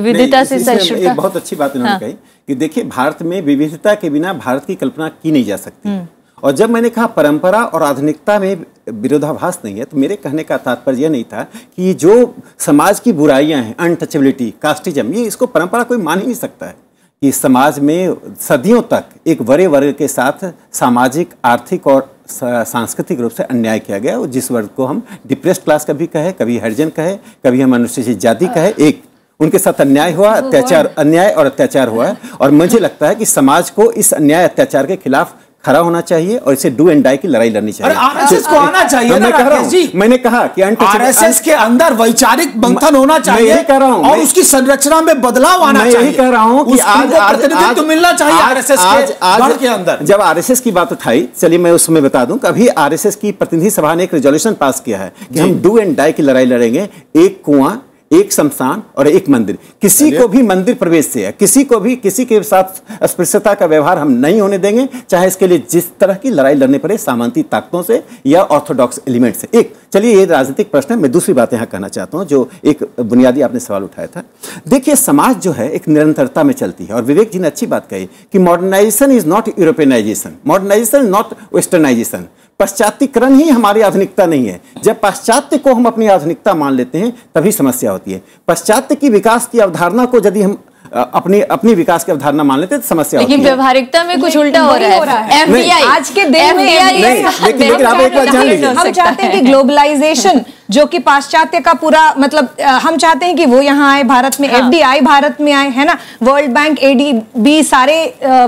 विविधता से सहिष्णुता एक बहुत अच्छी बात उन्होंने हाँ। कही कि देखिए भारत में विविधता के बिना भारत की कल्पना की नहीं जा सकती हम्म। और जब मैंने कहा परंपरा और आधुनिकता में विरोधाभास नहीं है तो मेरे कहने का तात्पर्य यह नहीं था कि जो समाज की बुराइयां हैं अनटचेबिलिटी कास्टिज्म ये इसको परंपरा कोई मान ही नहीं सकता है कि समाज में सदियों तक एक बड़े वर्ग के साथ सामाजिक आर्थिक और सांस्कृतिक रूप से अन्याय किया गया और जिस वर्ग को हम डिप्रेस क्लास कभी कहे कभी हरिजन कहे कभी हम अनुसूचित जाति कहे एक उनके साथ अन्याय हुआ अत्याचार अन्याय और अत्याचार हुआ है और मुझे लगता है कि समाज को इस अन्याय अत्याचार के खिलाफ खड़ा होना चाहिए और इसे डू एंड डाई की लड़ाई लड़नी चाहिए आरएसएस तो को आना चाहिए तो ना मैं कह रहा जी मैंने कहा कि आरएसएस के अंदर वैचारिक मंथन होना चाहिए मैं कह रहा हूं और उसकी संरचना में बदलाव आना चाहिए यही कह रहा हूँ कि आज प्रतिनिधित्व मिलना चाहिए आरएसएस के अंदर जब आरएसएस की बात उठाई चलिए मैं उसमें बता दूं अभी आरएसएस की प्रतिनिधि सभा ने एक रेजोल्यूशन पास किया है कि हम डू एंड डाई की लड़ाई लड़ेंगे एक कुआं एक शमशान और एक मंदिर किसी को भी मंदिर प्रवेश से है किसी को भी किसी के साथ अस्पृश्यता का व्यवहार हम नहीं होने देंगे चाहे इसके लिए जिस तरह की लड़ाई लड़ने पड़े सामंती ताकतों से या ऑर्थोडॉक्स एलिमेंट से एक चलिए ये राजनीतिक प्रश्न है मैं दूसरी बात यहाँ कहना चाहता हूँ जो एक बुनियादी आपने सवाल उठाया था देखिए समाज जो है एक निरंतरता में चलती है और विवेक जी ने अच्छी बात कही कि modernisation is not Europeanisation modernisation is not westernisation पश्चातिकरण ही हमारी आधुनिकता नहीं है जब पाश्चात्य को हम अपनी आधुनिकता मान लेते हैं तभी समस्या होती है पाश्चात्य की विकास की अवधारणा को यदि हम अपनी अपनी विकास की अवधारणा मान लेते हैं तो समस्या लेकिन व्यवहारिकता में कुछ उल्टा हो रहा है आज के दिन में लेकिन आप एक बात जान लीजिए हम चाहते हैं कि ग्लोबलाइजेशन जो कि पाश्चात्य का पूरा मतलब हम चाहते हैं कि वो यहाँ आए भारत में एफ हाँ। भारत में आए है ना वर्ल्ड बैंक ए सारे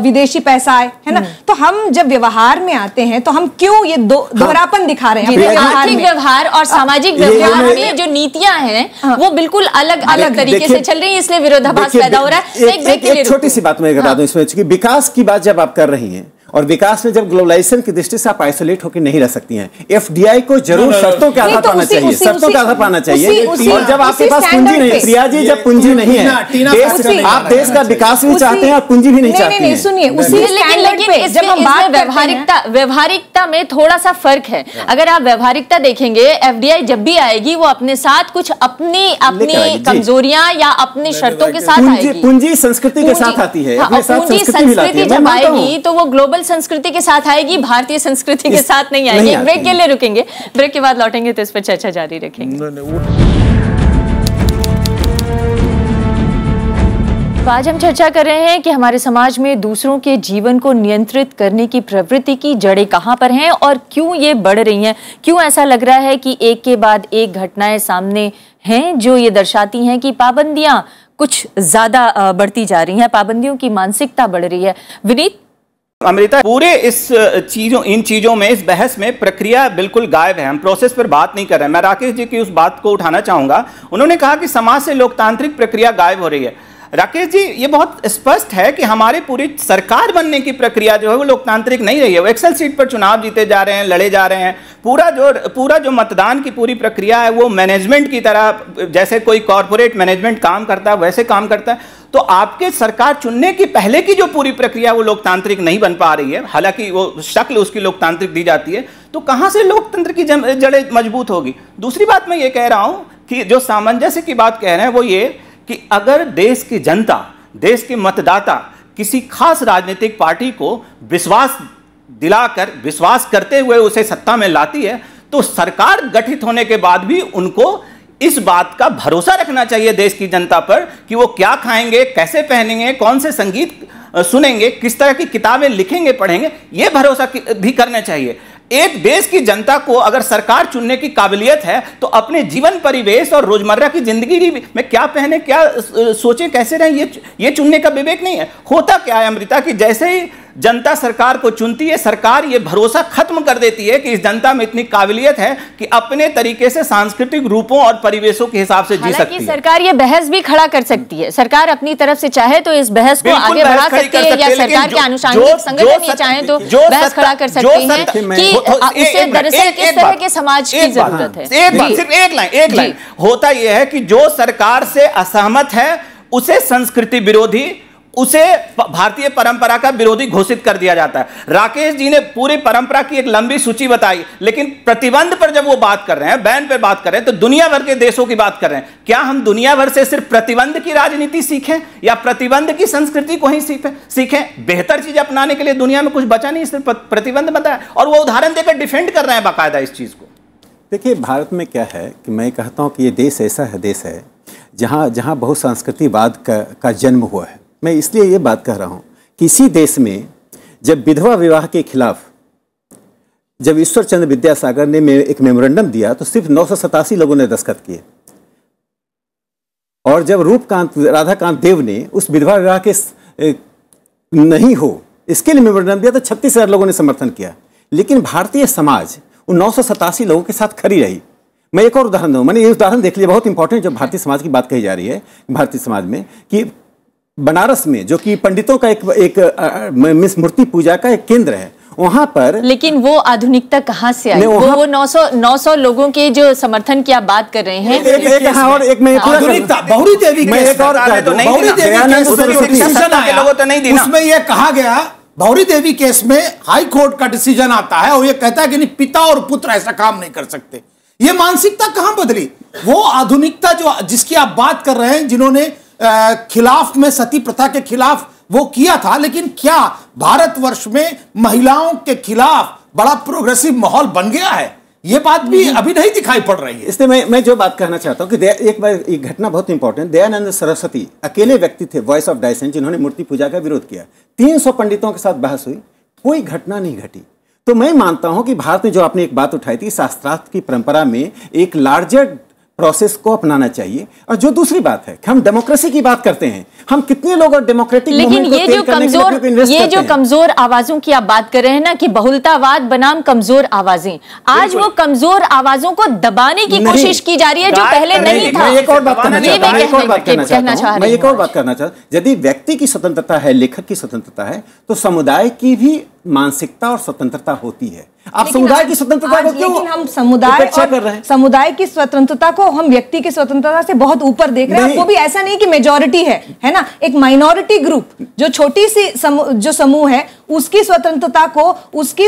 विदेशी पैसा आए है ना हम्म। तो हम जब व्यवहार में आते हैं तो हम क्यों ये हाँ। दोहरापन हाँ। दिखा रहे हैं तो आर्थिक व्यवहार और सामाजिक व्यवहार में जो नीतियां हैं हाँ। वो बिल्कुल अलग अलग तरीके से चल रही है इसलिए विरोधाभास पैदा हो रहा है छोटी सी बात मैं बता हाँ। दू इसमें विकास की बात जब आप कर रही है और विकास में जब ग्लोबलाइजेशन की दृष्टि से आप आइसोलेट होकर नहीं रह सकती हैं एफडीआई को जरूर शर्तों के आधार तो पाना चाहिए शर्तों के आधार पाना चाहिए और जब आपके पास पूंजी नहीं प्रिया जी जब पूंजी नहीं है आप देश का विकास भी चाहते हैं और पूंजी भी नहीं चाहते सुनिए उसी जब हम बात व्यवहारिकता व्यवहारिकता में थोड़ा सा फर्क है हाँ। अगर आप व्यवहारिकता देखेंगे एफडीआई जब भी आएगी वो अपने साथ कुछ अपनी अपनी कमजोरियां या अपनी शर्तों के साथ पूंजी संस्कृति के साथ आती है हाँ, पूंजी संस्कृति जब आएगी तो वो ग्लोबल संस्कृति के साथ आएगी भारतीय संस्कृति के साथ नहीं आएगी नहीं ब्रेक के लिए रुकेंगे ब्रेक के बाद लौटेंगे तो इस पर चर्चा जारी रखेंगे तो आज हम चर्चा कर रहे हैं कि हमारे समाज में दूसरों के जीवन को नियंत्रित करने की प्रवृत्ति की जड़ें कहां पर हैं और क्यों ये बढ़ रही हैं क्यों ऐसा लग रहा है कि एक के बाद एक घटनाएं सामने हैं जो ये दर्शाती हैं कि पाबंदियां कुछ ज़्यादा बढ़ती जा रही हैं पाबंदियों की मानसिकता बढ़ रही है विनीत अमृता पूरे इस चीजों इन चीजों में इस बहस में प्रक्रिया बिल्कुल गायब है हम प्रोसेस पर बात नहीं कर रहे हैं मैं राकेश जी की उस बात को उठाना चाहूंगा उन्होंने कहा कि समाज से लोकतांत्रिक प्रक्रिया गायब हो रही है राकेश जी ये बहुत स्पष्ट है कि हमारे पूरी सरकार बनने की प्रक्रिया जो है वो लोकतांत्रिक नहीं रही है वो एक्सल सीट पर चुनाव जीते जा रहे हैं लड़े जा रहे हैं पूरा जो पूरा जो मतदान की पूरी प्रक्रिया है वो मैनेजमेंट की तरह जैसे कोई कॉरपोरेट मैनेजमेंट काम करता है वैसे काम करता है तो आपके सरकार चुनने की पहले की जो पूरी प्रक्रिया वो लोकतांत्रिक नहीं बन पा रही है हालांकि वो शक्ल उसकी लोकतांत्रिक दी जाती है तो कहां से लोकतंत्र की जड़ें मजबूत होगी दूसरी बात मैं ये कह रहा हूं कि जो सामंजस्य की बात कह रहे हैं वो ये कि अगर देश की जनता देश के मतदाता किसी खास राजनीतिक पार्टी को विश्वास दिलाकर विश्वास करते हुए उसे सत्ता में लाती है तो सरकार गठित होने के बाद भी उनको इस बात का भरोसा रखना चाहिए देश की जनता पर कि वो क्या खाएंगे कैसे पहनेंगे कौन से संगीत सुनेंगे किस तरह की किताबें लिखेंगे पढ़ेंगे ये भरोसा भी करना चाहिए एक देश की जनता को अगर सरकार चुनने की काबिलियत है तो अपने जीवन परिवेश और रोजमर्रा की जिंदगी में क्या पहने क्या सोचें कैसे रहें ये ये चुनने का विवेक नहीं है होता क्या है अमृता कि जैसे ही जनता सरकार को चुनती है सरकार ये भरोसा खत्म कर देती है कि इस जनता में इतनी काबिलियत है कि अपने तरीके से सांस्कृतिक रूपों और परिवेशों के हिसाब से जी सकती है सरकार ये बहस भी खड़ा कर सकती है सरकार अपनी तरफ से चाहे तो इस बहस को आगे बढ़ा सकती है या सरकार के अनुसार संगठन चाहे तो बहस खड़ा कर सकती है कि तो- तो- समाज की जरूरत है सिर्फ एक लाइन एक लाइन होता यह है कि जो सरकार से असहमत है उसे संस्कृति विरोधी उसे भारतीय परंपरा का विरोधी घोषित कर दिया जाता है राकेश जी ने पूरी परंपरा की एक लंबी सूची बताई लेकिन प्रतिबंध पर जब वो बात कर रहे हैं बैन पर बात कर रहे हैं तो दुनिया भर के देशों की बात कर रहे हैं क्या हम दुनिया भर से सिर्फ प्रतिबंध की राजनीति सीखें या प्रतिबंध की संस्कृति को ही सीखें सीखें बेहतर चीज अपनाने के लिए दुनिया में कुछ बचा नहीं सिर्फ प्रतिबंध बताया और वो उदाहरण देकर डिफेंड कर रहे हैं बाकायदा इस चीज को देखिए भारत में क्या है कि मैं कहता हूँ कि ये देश ऐसा है देश है जहाँ जहाँ संस्कृतिवाद का, का जन्म हुआ है मैं इसलिए ये बात कह रहा हूँ किसी देश में जब विधवा विवाह के खिलाफ जब ईश्वर चंद्र विद्यासागर ने एक मेमोरेंडम दिया तो सिर्फ नौ लोगों ने दस्खत किए और जब रूपकांत राधाकांत देव ने उस विधवा विवाह के नहीं हो इसके लिए मेमोरेंडम दिया तो छत्तीस हज़ार लोगों ने समर्थन किया लेकिन भारतीय समाज उन नौ लोगों के साथ खड़ी रही मैं एक और उदाहरण दूँ मैंने ये उदाहरण देख लिया बहुत इंपॉर्टेंट जो भारतीय समाज की बात कही जा रही है भारतीय समाज में कि बनारस में जो कि पंडितों का एक एक मिस मूर्ति पूजा का एक केंद्र है वहाँ पर लेकिन वो आधुनिकता कहाँ से आई वो, वो 900 900 लोगों के जो समर्थन की आप बात कर रहे हैं एक, एक, एक हाँ, और एक मैं आधुनिकता बहुरी देवी के एक और तो बहुरी देवी उसमें ये तो कहा गया भौरी देवी केस में हाई कोर्ट का डिसीजन आता है और ये कहता है कि नहीं पिता और पुत्र ऐसा काम नहीं कर सकते ये मानसिकता कहाँ बदली वो आधुनिकता जो जिसकी आप बात कर रहे हैं जिन्होंने खिलाफ में सती प्रथा के खिलाफ वो किया था लेकिन क्या भारतवर्ष में महिलाओं के खिलाफ बड़ा प्रोग्रेसिव माहौल बन गया है ये बात भी अभी नहीं दिखाई पड़ रही है इसलिए मैं मैं जो बात कहना चाहता हूँ कि एक बार एक घटना बहुत इंपॉर्टेंट दयानंद सरस्वती अकेले व्यक्ति थे वॉइस ऑफ डायसेंट जिन्होंने मूर्ति पूजा का विरोध किया 300 पंडितों के साथ बहस हुई कोई घटना नहीं घटी तो मैं मानता हूं कि भारत में जो आपने एक बात उठाई थी शास्त्रार्थ की परंपरा में एक लार्जर प्रोसेस को अपनाना चाहिए और जो दूसरी बात है कि हम डेमोक्रेसी की बात करते हैं हम कितने लोग और डेमोक्रेटिक लेकिन ये जो कमजोर ये जो कमजोर आवाजों की आप बात कर रहे हैं ना कि बहुलतावाद बनाम कमजोर आवाजें आज वो कमजोर आवाजों को दबाने की कोशिश की जा रही है जो पहले नहीं था एक और बात करना चाहता मैं एक और बात करना चाहता यदि व्यक्ति की स्वतंत्रता है लेखक की स्वतंत्रता है तो समुदाय की भी मानसिकता और स्वतंत्रता होती है आप समुदाय की स्वतंत्रता को क्यों हम समुदाय कर रहे हैं समुदाय की स्वतंत्रता को हम व्यक्ति की स्वतंत्रता से बहुत ऊपर देख रहे हैं वो भी ऐसा नहीं कि मेजोरिटी है है ना एक माइनॉरिटी ग्रुप जो छोटी सी समु, जो समूह है उसकी स्वतंत्रता को उसकी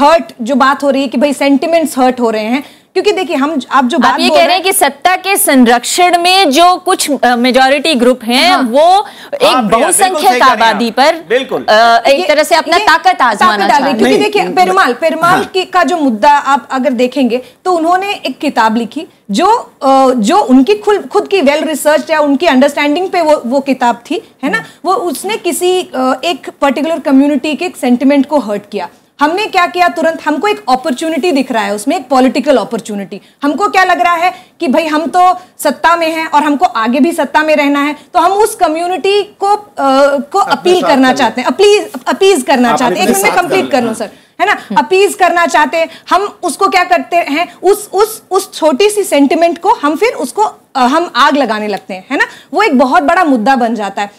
हर्ट जो बात हो रही है कि भाई सेंटिमेंट्स हर्ट हो रहे हैं क्योंकि देखिए हम आप जो बात आप ये कह रहे हैं कि सत्ता के संरक्षण में जो कुछ मेजोरिटी ग्रुप हैं हाँ। वो एक हाँ, बहुसंख्यक आबादी पर बिल्कुल एक तरह से अपना ताकत आजमाना क्योंकि देखिए पेरुमाल हाँ। का जो मुद्दा आप अगर देखेंगे तो उन्होंने एक किताब लिखी जो जो उनकी खुद की वेल रिसर्च या उनकी अंडरस्टैंडिंग पे वो वो किताब थी है ना वो उसने किसी एक पर्टिकुलर कम्युनिटी के सेंटिमेंट को हर्ट किया हमने क्या किया तुरंत हमको एक अपॉर्चुनिटी दिख रहा है उसमें एक पॉलिटिकल अपॉर्चुनिटी हमको क्या लग रहा है कि भाई हम तो सत्ता में हैं और हमको आगे भी सत्ता में रहना है तो हम उस कम्युनिटी को आ, को अपील करना चाहते हैं अपीज अपीज करना चाहते हैं एक मिनट में कंप्लीट कर लूँ सर है ना अपीज हम्म। करना चाहते हैं हम उसको क्या करते हैं उस उस उस छोटी सी सेंटिमेंट को हम फिर उसको हम आग लगाने लगते हैं है ना वो एक बहुत बड़ा मुद्दा बन जाता है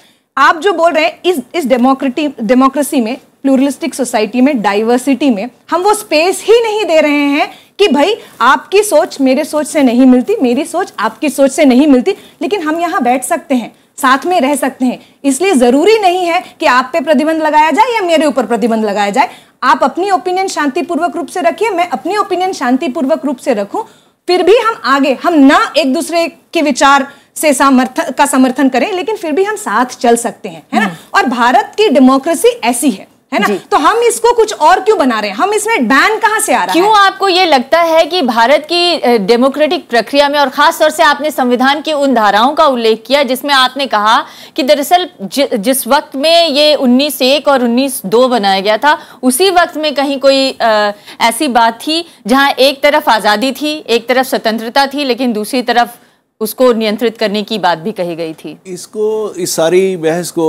आप जो बोल रहे हैं इस इस डेमोक्रेटी डेमोक्रेसी में प्लूरलिस्टिक सोसाइटी में डाइवर्सिटी में हम वो स्पेस ही नहीं दे रहे हैं कि भाई आपकी सोच मेरे सोच से नहीं मिलती मेरी सोच आपकी सोच से नहीं मिलती लेकिन हम यहाँ बैठ सकते हैं साथ में रह सकते हैं इसलिए ज़रूरी नहीं है कि आप पे प्रतिबंध लगाया जाए या मेरे ऊपर प्रतिबंध लगाया जाए आप अपनी ओपिनियन शांतिपूर्वक रूप से रखिए मैं अपनी ओपिनियन शांतिपूर्वक रूप से रखूं फिर भी हम आगे हम ना एक दूसरे के विचार से सामर्थ का समर्थन करें लेकिन फिर भी हम साथ चल सकते हैं है ना हम्म। और भारत की डेमोक्रेसी ऐसी है है ना तो हम इसको कुछ और क्यों बना रहे हैं हम इसमें बैन कहाँ से आ रहा है क्यों आपको ये लगता है कि भारत की डेमोक्रेटिक प्रक्रिया में और खास तौर से आपने संविधान की उन धाराओं का उल्लेख किया जिसमें आपने कहा कि दरअसल जिस वक्त में ये उन्नीस एक और उन्नीस दो बनाया गया था उसी वक्त में कहीं कोई आ, ऐसी बात थी जहाँ एक तरफ आज़ादी थी एक तरफ स्वतंत्रता थी लेकिन दूसरी तरफ उसको नियंत्रित करने की बात भी कही गई थी इसको इस सारी बहस को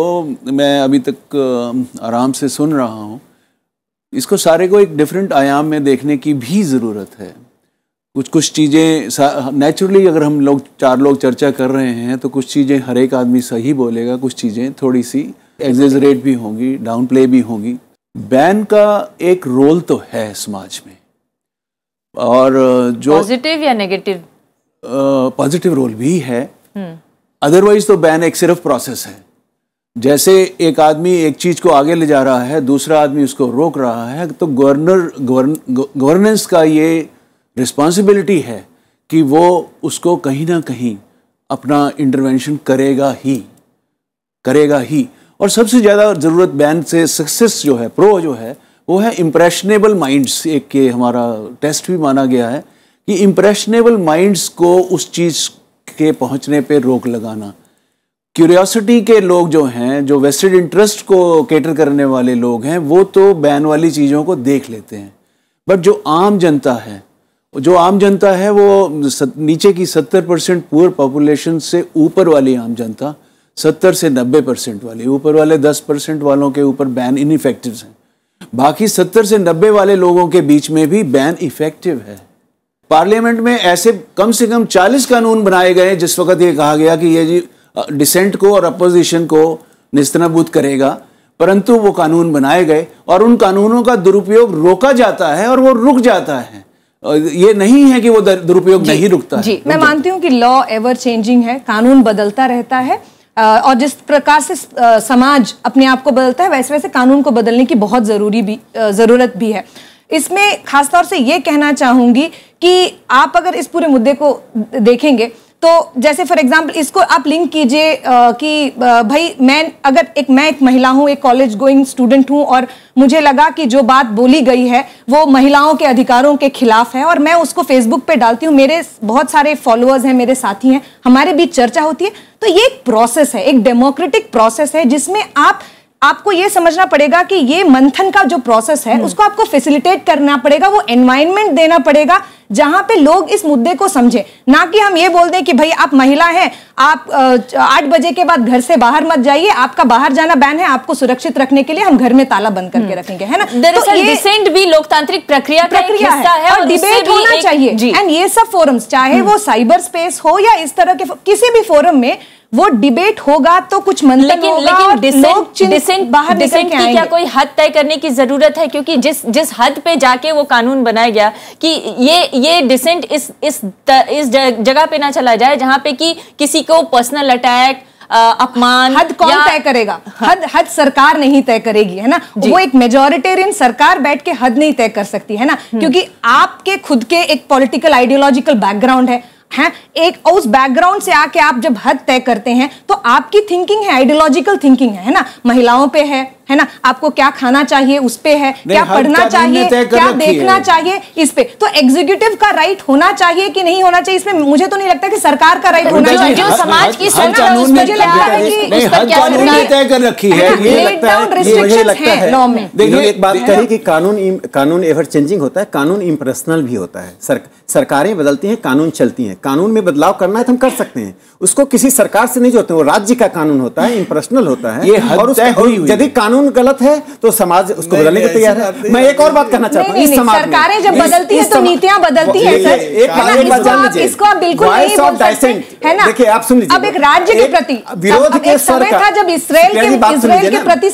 मैं अभी तक आराम से सुन रहा हूँ इसको सारे को एक डिफरेंट आयाम में देखने की भी ज़रूरत है कुछ कुछ चीज़ें नेचुरली अगर हम लोग चार लोग चर्चा कर रहे हैं तो कुछ चीज़ें हर एक आदमी सही बोलेगा कुछ चीज़ें थोड़ी सी एग्जेजरेट भी होंगी डाउन प्ले भी होंगी बैन का एक रोल तो है समाज में और जो पॉजिटिव या नेगेटिव पॉजिटिव रोल भी है अदरवाइज तो बैन एक सिर्फ प्रोसेस है जैसे एक आदमी एक चीज को आगे ले जा रहा है दूसरा आदमी उसको रोक रहा है तो गवर्नर गवर्नेंस का ये रिस्पॉन्सिबिलिटी है कि वो उसको कहीं ना कहीं अपना इंटरवेंशन करेगा ही करेगा ही और सबसे ज़्यादा ज़रूरत बैन से सक्सेस जो है प्रो जो है वो है इम्प्रेशनेबल माइंड्स एक के हमारा टेस्ट भी माना गया है कि इम्प्रेशनेबल माइंड्स को उस चीज़ के पहुंचने पे रोक लगाना क्यूरियोसिटी के लोग जो हैं जो वेस्टेड इंटरेस्ट को कैटर करने वाले लोग हैं वो तो बैन वाली चीज़ों को देख लेते हैं बट जो आम जनता है जो आम जनता है वो सत, नीचे की सत्तर परसेंट पुअर पॉपुलेशन से ऊपर वाली आम जनता सत्तर से नब्बे परसेंट वाली ऊपर वाले दस परसेंट वालों के ऊपर बैन इनफेक्टिव हैं बाकी सत्तर से नब्बे वाले लोगों के बीच में भी बैन इफेक्टिव है पार्लियामेंट में ऐसे कम से कम 40 कानून बनाए गए जिस वक्त ये कहा गया कि ये जी डिसेंट को और अपोजिशन को निस्तनाबूत करेगा परंतु वो कानून बनाए गए और उन कानूनों का दुरुपयोग रोका जाता है और वो रुक जाता है ये नहीं है कि वो दुरुपयोग नहीं रुकता जी है। मैं मानती हूँ कि लॉ एवर चेंजिंग है कानून बदलता रहता है और जिस प्रकार से समाज अपने आप को बदलता है वैसे वैसे कानून को बदलने की बहुत ज़रूरी भी ज़रूरत भी है इसमें खासतौर से ये कहना चाहूंगी कि आप अगर इस पूरे मुद्दे को देखेंगे तो जैसे फॉर एग्जाम्पल इसको आप लिंक कीजिए कि भाई मैं अगर एक मैं एक महिला हूँ एक कॉलेज गोइंग स्टूडेंट हूँ और मुझे लगा कि जो बात बोली गई है वो महिलाओं के अधिकारों के खिलाफ है और मैं उसको फेसबुक पे डालती हूँ मेरे बहुत सारे फॉलोअर्स हैं मेरे साथी हैं हमारे बीच चर्चा होती है तो ये एक प्रोसेस है एक डेमोक्रेटिक प्रोसेस है जिसमें आप आपको ये समझना पड़ेगा कि ये मंथन का जो प्रोसेस है हम्म। उसको आपको फेसिलिटेट करना पड़ेगा वो एनवायरमेंट देना पड़ेगा जहां पे लोग इस मुद्दे को समझे ना कि हम ये बोल दें कि भाई आप महिला हैं आप आठ बजे के बाद घर से बाहर मत जाइए आपका बाहर जाना बैन है आपको सुरक्षित रखने के लिए हम घर में ताला बंद करके हम्म। रखेंगे है ना तो दरअसल तो डिसेंट भी लोकतांत्रिक प्रक्रिया प्रक्रिया है, है और डिबेट होना चाहिए एंड ये सब फोरम्स चाहे वो साइबर हम्म। स्पेस हो या इस तरह के किसी भी फोरम में वो डिबेट होगा तो कुछ मंथन लेकिन लेकिन लोग डिसेंट बाहर डिसेंट की क्या कोई हद तय करने की जरूरत है क्योंकि जिस जिस हद पे जाके वो कानून बनाया गया कि ये ये डिसेंट इस इस त, इस जगह पे ना चला जाए जहाँ पे कि किसी को पर्सनल अटैक अपमान हद कौन तय करेगा हद हद सरकार नहीं तय करेगी है ना वो एक मेजोरिटेरियन सरकार बैठ के हद नहीं तय कर सकती है ना हम्म। क्योंकि आपके खुद के एक पॉलिटिकल आइडियोलॉजिकल बैकग्राउंड है हैं एक उस बैकग्राउंड से आके आप जब हद तय करते हैं तो आपकी थिंकिंग है आइडियोलॉजिकल थिंकिंग है ना महिलाओं पे है है ना आपको क्या खाना चाहिए उस पे है क्या पढ़ना चाहिए क्या देखना चाहिए इस पे तो एग्जीक्यूटिव का राइट होना चाहिए कि नहीं होना चाहिए इसमें मुझे तो नहीं लगता कि सरकार का राइट तो होना चाहिए जो समाज की सोच है मुझे लगता है कि कानून ने तय कर रखी है ये लगता है ये लगता है लॉ में देखिए एक बात कही कि कानून कानून एवर चेंजिंग होता है कानून इम्पर्सनल भी होता है सरकारें बदलती हैं कानून चलती हैं कानून में बदलाव करना है तो हम कर सकते हैं उसको किसी सरकार से नहीं जोड़ते वो राज्य का कानून होता है इम्पर्सनल होता है ये हद तय हुई यदि कानून कानून गलत है तो समाज उसको बदलने को तैयार है मैं एक और बात कहना चाहता हूँ सरकारें जब बदलती है तो नीतियां बदलती है मतलब इसको आप बिल्कुल है ना देखिए आप सुन लीजिए अब एक राज्य के प्रति विरोध के समय था जब इसराइल के इसराइल के प्रति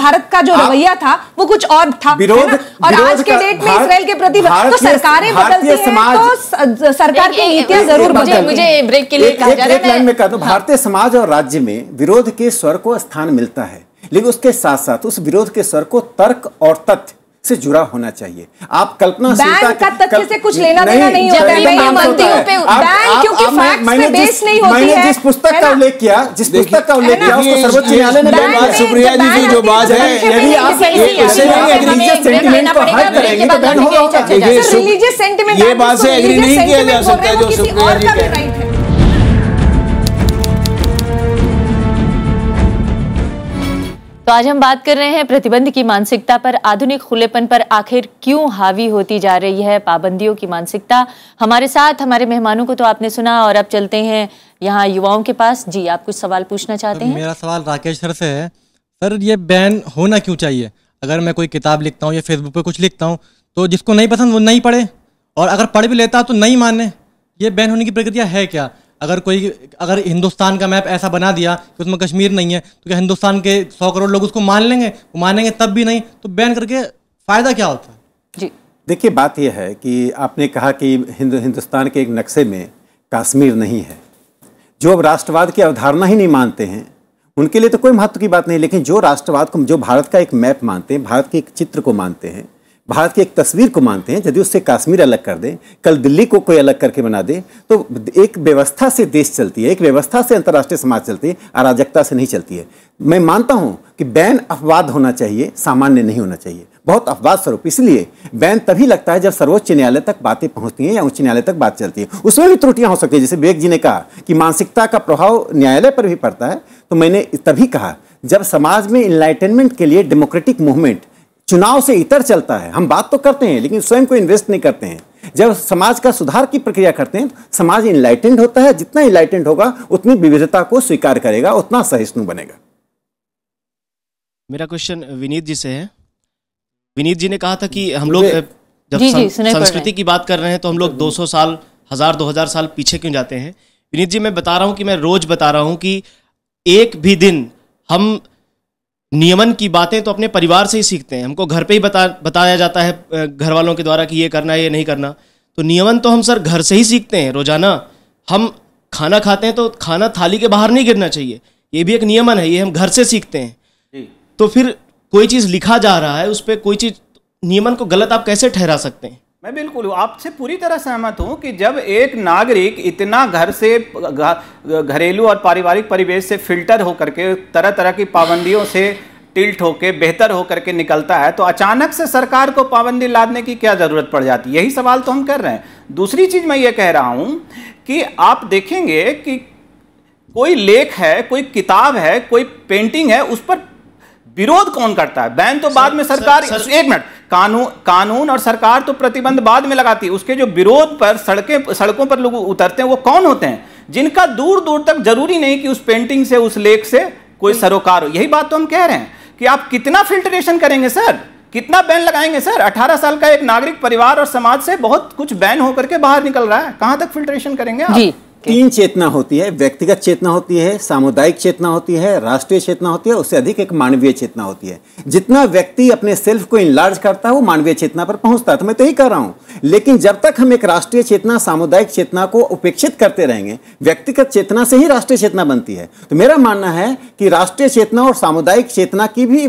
भारत का जो रवैया था वो कुछ और था विरोध और आज के डेट में इसराइल के प्रति तो सरकारें बदलती हैं तो सरकार की नीतियां जरूर मुझे मुझे ब्रेक के लिए भारतीय समाज और राज्य में विरोध के स्वर को स्थान मिलता है लेकिन उसके साथ साथ उस विरोध के स्वर को तर्क और तथ्य से जुड़ा होना चाहिए आप कल्पना बैंक से कुछ लेना देना नहीं, नहीं जिस पुस्तक का उल्लेख किया जिस पुस्तक का उल्लेख किया उसको सर्वोच्च न्यायालय ने सुप्रिया जी की जो बात है यदि आप को करेंगे तो, तो, तो बैन होगा ये बात से एग्री नहीं किया जा सकता जो सुप्रिया जी कह रहे हैं तो आज हम बात कर रहे हैं प्रतिबंध की मानसिकता पर आधुनिक खुलेपन पर आखिर क्यों हावी होती जा रही है पाबंदियों की मानसिकता हमारे साथ हमारे मेहमानों को तो आपने सुना और अब चलते हैं यहाँ युवाओं के पास जी आप कुछ सवाल पूछना चाहते हैं मेरा सवाल राकेश सर से है सर ये बैन होना क्यों चाहिए अगर मैं कोई किताब लिखता हूँ या फेसबुक पर कुछ लिखता हूँ तो जिसको नहीं पसंद वो नहीं पढ़े और अगर पढ़ भी लेता तो नहीं माने ये बैन होने की प्रक्रिया है क्या अगर कोई अगर हिंदुस्तान का मैप ऐसा बना दिया कि उसमें कश्मीर नहीं है तो क्या हिंदुस्तान के सौ करोड़ लोग उसको मान लेंगे वो मानेंगे तब भी नहीं तो बैन करके फ़ायदा क्या होता है जी देखिए बात यह है कि आपने कहा कि हिंदु, हिंदुस्तान के एक नक्शे में कश्मीर नहीं है जो अब राष्ट्रवाद की अवधारणा ही नहीं मानते हैं उनके लिए तो कोई महत्व की बात नहीं लेकिन जो राष्ट्रवाद को जो भारत का एक मैप मानते हैं भारत के एक चित्र को मानते हैं भारत की एक तस्वीर को मानते हैं यदि उससे कश्मीर अलग कर दें कल दिल्ली को कोई अलग करके बना दे तो एक व्यवस्था से देश चलती है एक व्यवस्था से अंतर्राष्ट्रीय समाज चलती है अराजकता से नहीं चलती है मैं मानता हूं कि बैन अपवाद होना चाहिए सामान्य नहीं होना चाहिए बहुत अपवाद स्वरूप इसलिए बैन तभी लगता है जब सर्वोच्च न्यायालय तक बातें पहुंचती हैं या उच्च न्यायालय तक बात चलती है उसमें भी त्रुटियां हो सकती है जैसे विवेक जी ने कहा कि मानसिकता का प्रभाव न्यायालय पर भी पड़ता है तो मैंने तभी कहा जब समाज में इनलाइटनमेंट के लिए डेमोक्रेटिक मूवमेंट चुनाव से इतर चलता है हम बात तो करते हैं लेकिन स्वयं को इन्वेस्ट नहीं करते हैं जब समाज का सुधार की प्रक्रिया करते हैं तो समाज इनलाइटेंड होता है जितना इनलाइटेंड होगा उतनी विविधता को स्वीकार करेगा उतना सहिष्णु बनेगा मेरा क्वेश्चन विनीत जी से है विनीत जी ने कहा था कि हम लोग जब जी, जी, संस्कृति की बात कर रहे हैं तो हम लोग 200 साल हजार दो हजार साल पीछे क्यों जाते हैं विनीत जी मैं बता रहा हूँ कि मैं रोज बता रहा हूं कि एक भी दिन हम नियमन की बातें तो अपने परिवार से ही सीखते हैं हमको घर पे ही बता बताया जाता है घर वालों के द्वारा कि ये करना है ये नहीं करना तो नियमन तो हम सर घर से ही सीखते हैं रोज़ाना हम खाना खाते हैं तो खाना थाली के बाहर नहीं गिरना चाहिए ये भी एक नियमन है ये हम घर से सीखते हैं तो फिर कोई चीज़ लिखा जा रहा है उस पर कोई चीज़ नियमन को गलत आप कैसे ठहरा सकते हैं मैं बिल्कुल आपसे पूरी तरह सहमत हूं कि जब एक नागरिक इतना घर से घरेलू और पारिवारिक परिवेश से फिल्टर होकर के तरह तरह की पाबंदियों से टिल्ट होकर बेहतर होकर के निकलता है तो अचानक से सरकार को पाबंदी लादने की क्या ज़रूरत पड़ जाती है यही सवाल तो हम कर रहे हैं दूसरी चीज़ मैं ये कह रहा हूँ कि आप देखेंगे कि कोई लेख है कोई किताब है कोई पेंटिंग है उस पर विरोध कौन करता है बैन तो सर, बाद में सरकार सर, सर, एक मिनट कानून कानून और सरकार तो प्रतिबंध बाद में लगाती है उसके जो विरोध पर सड़कें सड़कों पर लोग उतरते हैं वो कौन होते हैं जिनका दूर दूर तक जरूरी नहीं कि उस पेंटिंग से उस लेख से कोई सरोकार हो यही बात तो हम कह रहे हैं कि आप कितना फिल्ट्रेशन करेंगे सर कितना बैन लगाएंगे सर 18 साल का एक नागरिक परिवार और समाज से बहुत कुछ बैन होकर के बाहर निकल रहा है कहां तक फिल्ट्रेशन करेंगे आप? जी तीन चेतना होती है व्यक्तिगत चेतना होती है सामुदायिक चेतना होती है राष्ट्रीय चेतना होती है उससे अधिक एक मानवीय चेतना होती है जितना व्यक्ति अपने सेल्फ को इनलार्ज करता है वो मानवीय चेतना पर पहुंचता है तो मैं तो यही कह रहा हूँ लेकिन जब तक हम एक राष्ट्रीय चेतना सामुदायिक चेतना को उपेक्षित करते रहेंगे व्यक्तिगत चेतना से ही राष्ट्रीय चेतना बनती है तो मेरा मानना है कि राष्ट्रीय चेतना और सामुदायिक चेतना की भी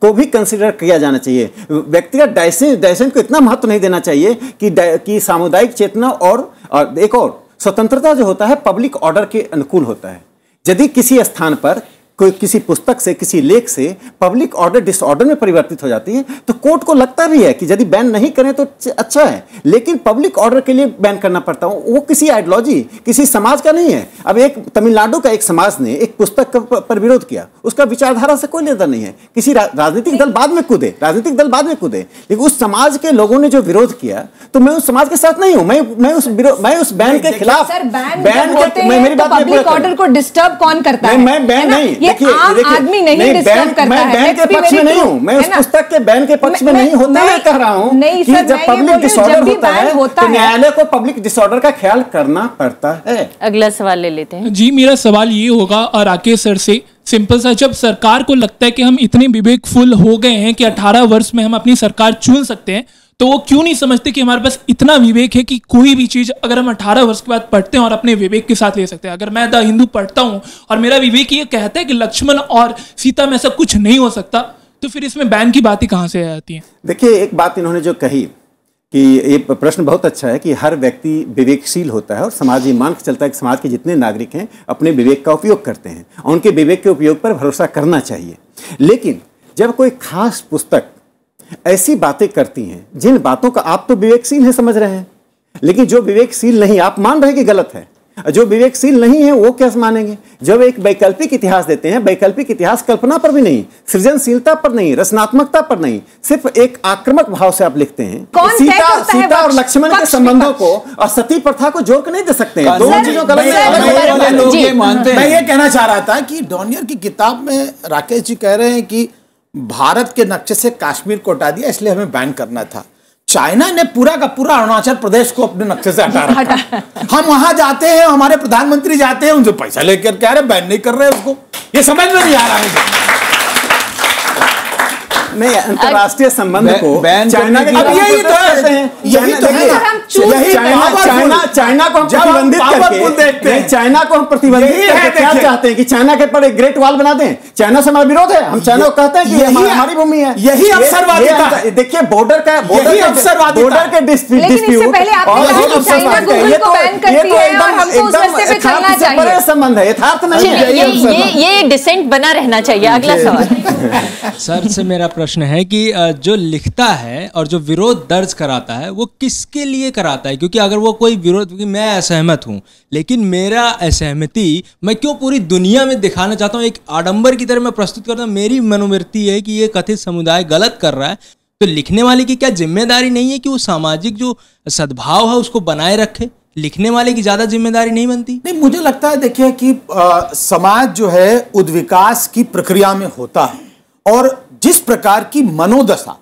को भी कंसिडर किया जाना चाहिए व्यक्तिगत डायसेंस डायसेंस को इतना महत्व नहीं देना चाहिए कि कि सामुदायिक चेतना और, और एक और स्वतंत्रता जो होता है पब्लिक ऑर्डर के अनुकूल होता है यदि किसी स्थान पर कोई किसी पुस्तक से किसी लेख से पब्लिक ऑर्डर डिसऑर्डर में परिवर्तित हो जाती है तो कोर्ट को लगता भी है कि यदि बैन नहीं करें तो अच्छा है लेकिन पब्लिक ऑर्डर के लिए बैन करना पड़ता है वो किसी आइडियोलॉजी किसी समाज का नहीं है अब एक तमिलनाडु का एक समाज ने एक पुस्तक पर विरोध किया उसका विचारधारा से कोई लेता नहीं है किसी रा, राजनीतिक दल बाद में कूदे राजनीतिक दल बाद में कूदे लेकिन उस समाज के लोगों ने जो विरोध किया तो मैं उस समाज के साथ नहीं हूँ मैं मैं उस मैं उस बैन के खिलाफ बैन मेरी तो बात ऑर्डर को डिस्टर्ब कौन करता है मैं बैन नहीं ये आम आदमी नहीं डिस्टर्ब करता बैन के पक्ष में नहीं हूँ मैं उस पुस्तक के बैन के पक्ष में नहीं होता कह रहा हूँ जब पब्लिक डिसऑर्डर तो होता है तो न्यायालय को पब्लिक डिसऑर्डर का ख्याल करना पड़ता है अगला सवाल ले लेते हैं जी मेरा सवाल ये होगा राकेश सर से सिंपल सा जब सरकार को लगता है कि हम इतने विवेकफुल हो गए हैं कि 18 वर्ष में हम अपनी सरकार चुन सकते हैं तो वो क्यों नहीं समझते कि हमारे पास इतना विवेक है कि कोई भी चीज़ अगर हम 18 वर्ष के बाद पढ़ते हैं और अपने विवेक के साथ ले सकते हैं अगर मैं द हिंदू पढ़ता हूं और मेरा विवेक ये कहता है कि लक्ष्मण और सीता में ऐसा कुछ नहीं हो सकता तो फिर इसमें बैन की बात ही से आती है देखिए एक बात इन्होंने जो कही कि ये प्रश्न बहुत अच्छा है कि हर व्यक्ति विवेकशील होता है और समाज ये मान चलता है कि समाज के जितने नागरिक हैं अपने विवेक का उपयोग करते हैं और उनके विवेक के उपयोग पर भरोसा करना चाहिए लेकिन जब कोई खास पुस्तक ऐसी बातें करती हैं जिन बातों का आप तो विवेकशील है समझ रहे हैं लेकिन जो विवेकशील नहीं आप मान रहे कि गलत है जो विवेकशील नहीं है वो कैसे मानेंगे जब एक वैकल्पिक इतिहास देते हैं वैकल्पिक इतिहास कल्पना पर भी नहीं सृजनशीलता पर नहीं रचनात्मकता पर नहीं सिर्फ एक आक्रमक भाव से आप लिखते हैं कौन सीता है सीता और लक्ष्मण के संबंधों को और सती प्रथा को जोड़ नहीं दे सकते हैं दोनों चीजों गलत मैं ये कहना चाह रहा था कि डोनियर की किताब में राकेश जी कह रहे हैं कि भारत के नक्शे से कश्मीर को हटा दिया इसलिए हमें बैन करना था चाइना ने पूरा का पूरा अरुणाचल प्रदेश को अपने नक्शे से हटा रखा <laughs> हम वहां जाते हैं हमारे प्रधानमंत्री जाते हैं उनसे पैसा लेकर कह रहे बैन नहीं कर रहे उसको ये समझ में नहीं आ रहा है नहीं अंतर्राष्ट्रीय संबंध को तो चाइना के अब यही तो है यही तो है यही चाइना चाइना को प्रतिबंधित करके चाइना को हम प्रतिबंधित करके क्या चाहते हैं कि चाइना के पर एक ग्रेट वॉल बना दें चाइना से हमारा विरोध है हम चाइना को कहते हैं कि यही हमारी भूमि है यही अवसरवादी देखिए बॉर्डर का बॉर्डर अवसरवादी बॉर्डर के डिस्प्यूट और ये तो, तो एकदम संबंध है यथार्थ नहीं अच्छा, है ये डिसेंट बना रहना चाहिए अगला सवाल सर से मेरा प्रश्न है कि जो लिखता है और जो विरोध दर्ज कराता है वो किसके लिए कराता है क्योंकि अगर वो कोई विरोध क्योंकि मैं असहमत हूँ लेकिन मेरा असहमति मैं क्यों पूरी दुनिया में दिखाना चाहता हूँ एक आडंबर की तरह मैं प्रस्तुत करता हूँ मेरी मनोवृत्ति है कि ये कथित समुदाय गलत कर रहा है तो लिखने वाले की क्या जिम्मेदारी नहीं है कि वो सामाजिक जो सद्भाव है उसको बनाए रखे लिखने वाले की ज्यादा जिम्मेदारी नहीं बनती नहीं मुझे लगता है देखिए कि आ, समाज जो है उद्विकास की प्रक्रिया में होता है और जिस प्रकार की मनोदशा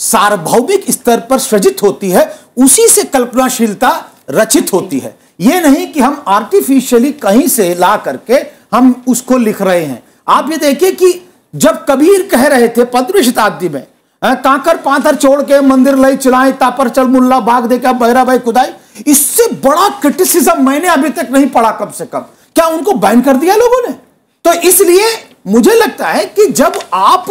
सार्वभौमिक स्तर पर सृजित होती है उसी से कल्पनाशीलता रचित होती है यह नहीं कि हम आर्टिफिशियली कहीं से ला करके हम उसको लिख रहे हैं आप ये देखिए कि जब कबीर कह रहे थे पंद्रह शताब्दी में हाँ, कांकर पाथर छोड़ के मंदिर लई चलाए तापर चल मुल्ला भाग देखा बहरा भाई खुदाई इससे बड़ा क्रिटिसिज्म मैंने अभी तक नहीं पढ़ा कम से कम क्या उनको बैन कर दिया लोगों ने तो इसलिए मुझे लगता है कि जब आप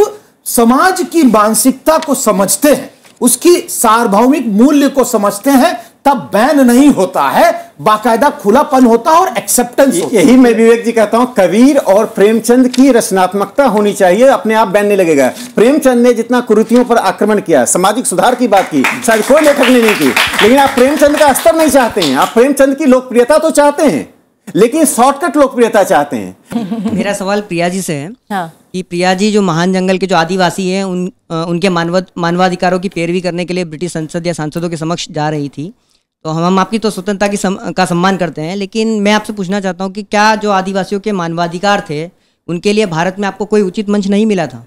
समाज की मानसिकता को समझते हैं उसकी सार्वभौमिक मूल्य को समझते हैं तब बैन नहीं होता है बाकायदा खुलापन होता है और एक्सेप्टेंस यही मैं विवेक जी कहता हूं कबीर और प्रेमचंद की रचनात्मकता होनी चाहिए अपने आप बैन नहीं लगेगा प्रेमचंद ने जितना कुरुतियों पर आक्रमण किया सामाजिक सुधार की बात की शायद कोई लेखक ने नहीं की लेकिन आप प्रेमचंद का स्तर नहीं चाहते हैं आप प्रेमचंद की लोकप्रियता तो चाहते हैं लेकिन शॉर्टकट लोकप्रियता चाहते हैं <laughs> मेरा सवाल प्रिया जी से है हाँ। कि प्रिया जी जो महान जंगल के जो आदिवासी हैं उन उनके मानव मानवाधिकारों की पैरवी करने के लिए ब्रिटिश संसद या सांसदों के समक्ष जा रही थी तो हम हम आपकी तो स्वतंत्रता की सम, का सम्मान करते हैं लेकिन मैं आपसे पूछना चाहता हूँ कि क्या जो आदिवासियों के मानवाधिकार थे उनके लिए भारत में आपको कोई उचित मंच नहीं मिला था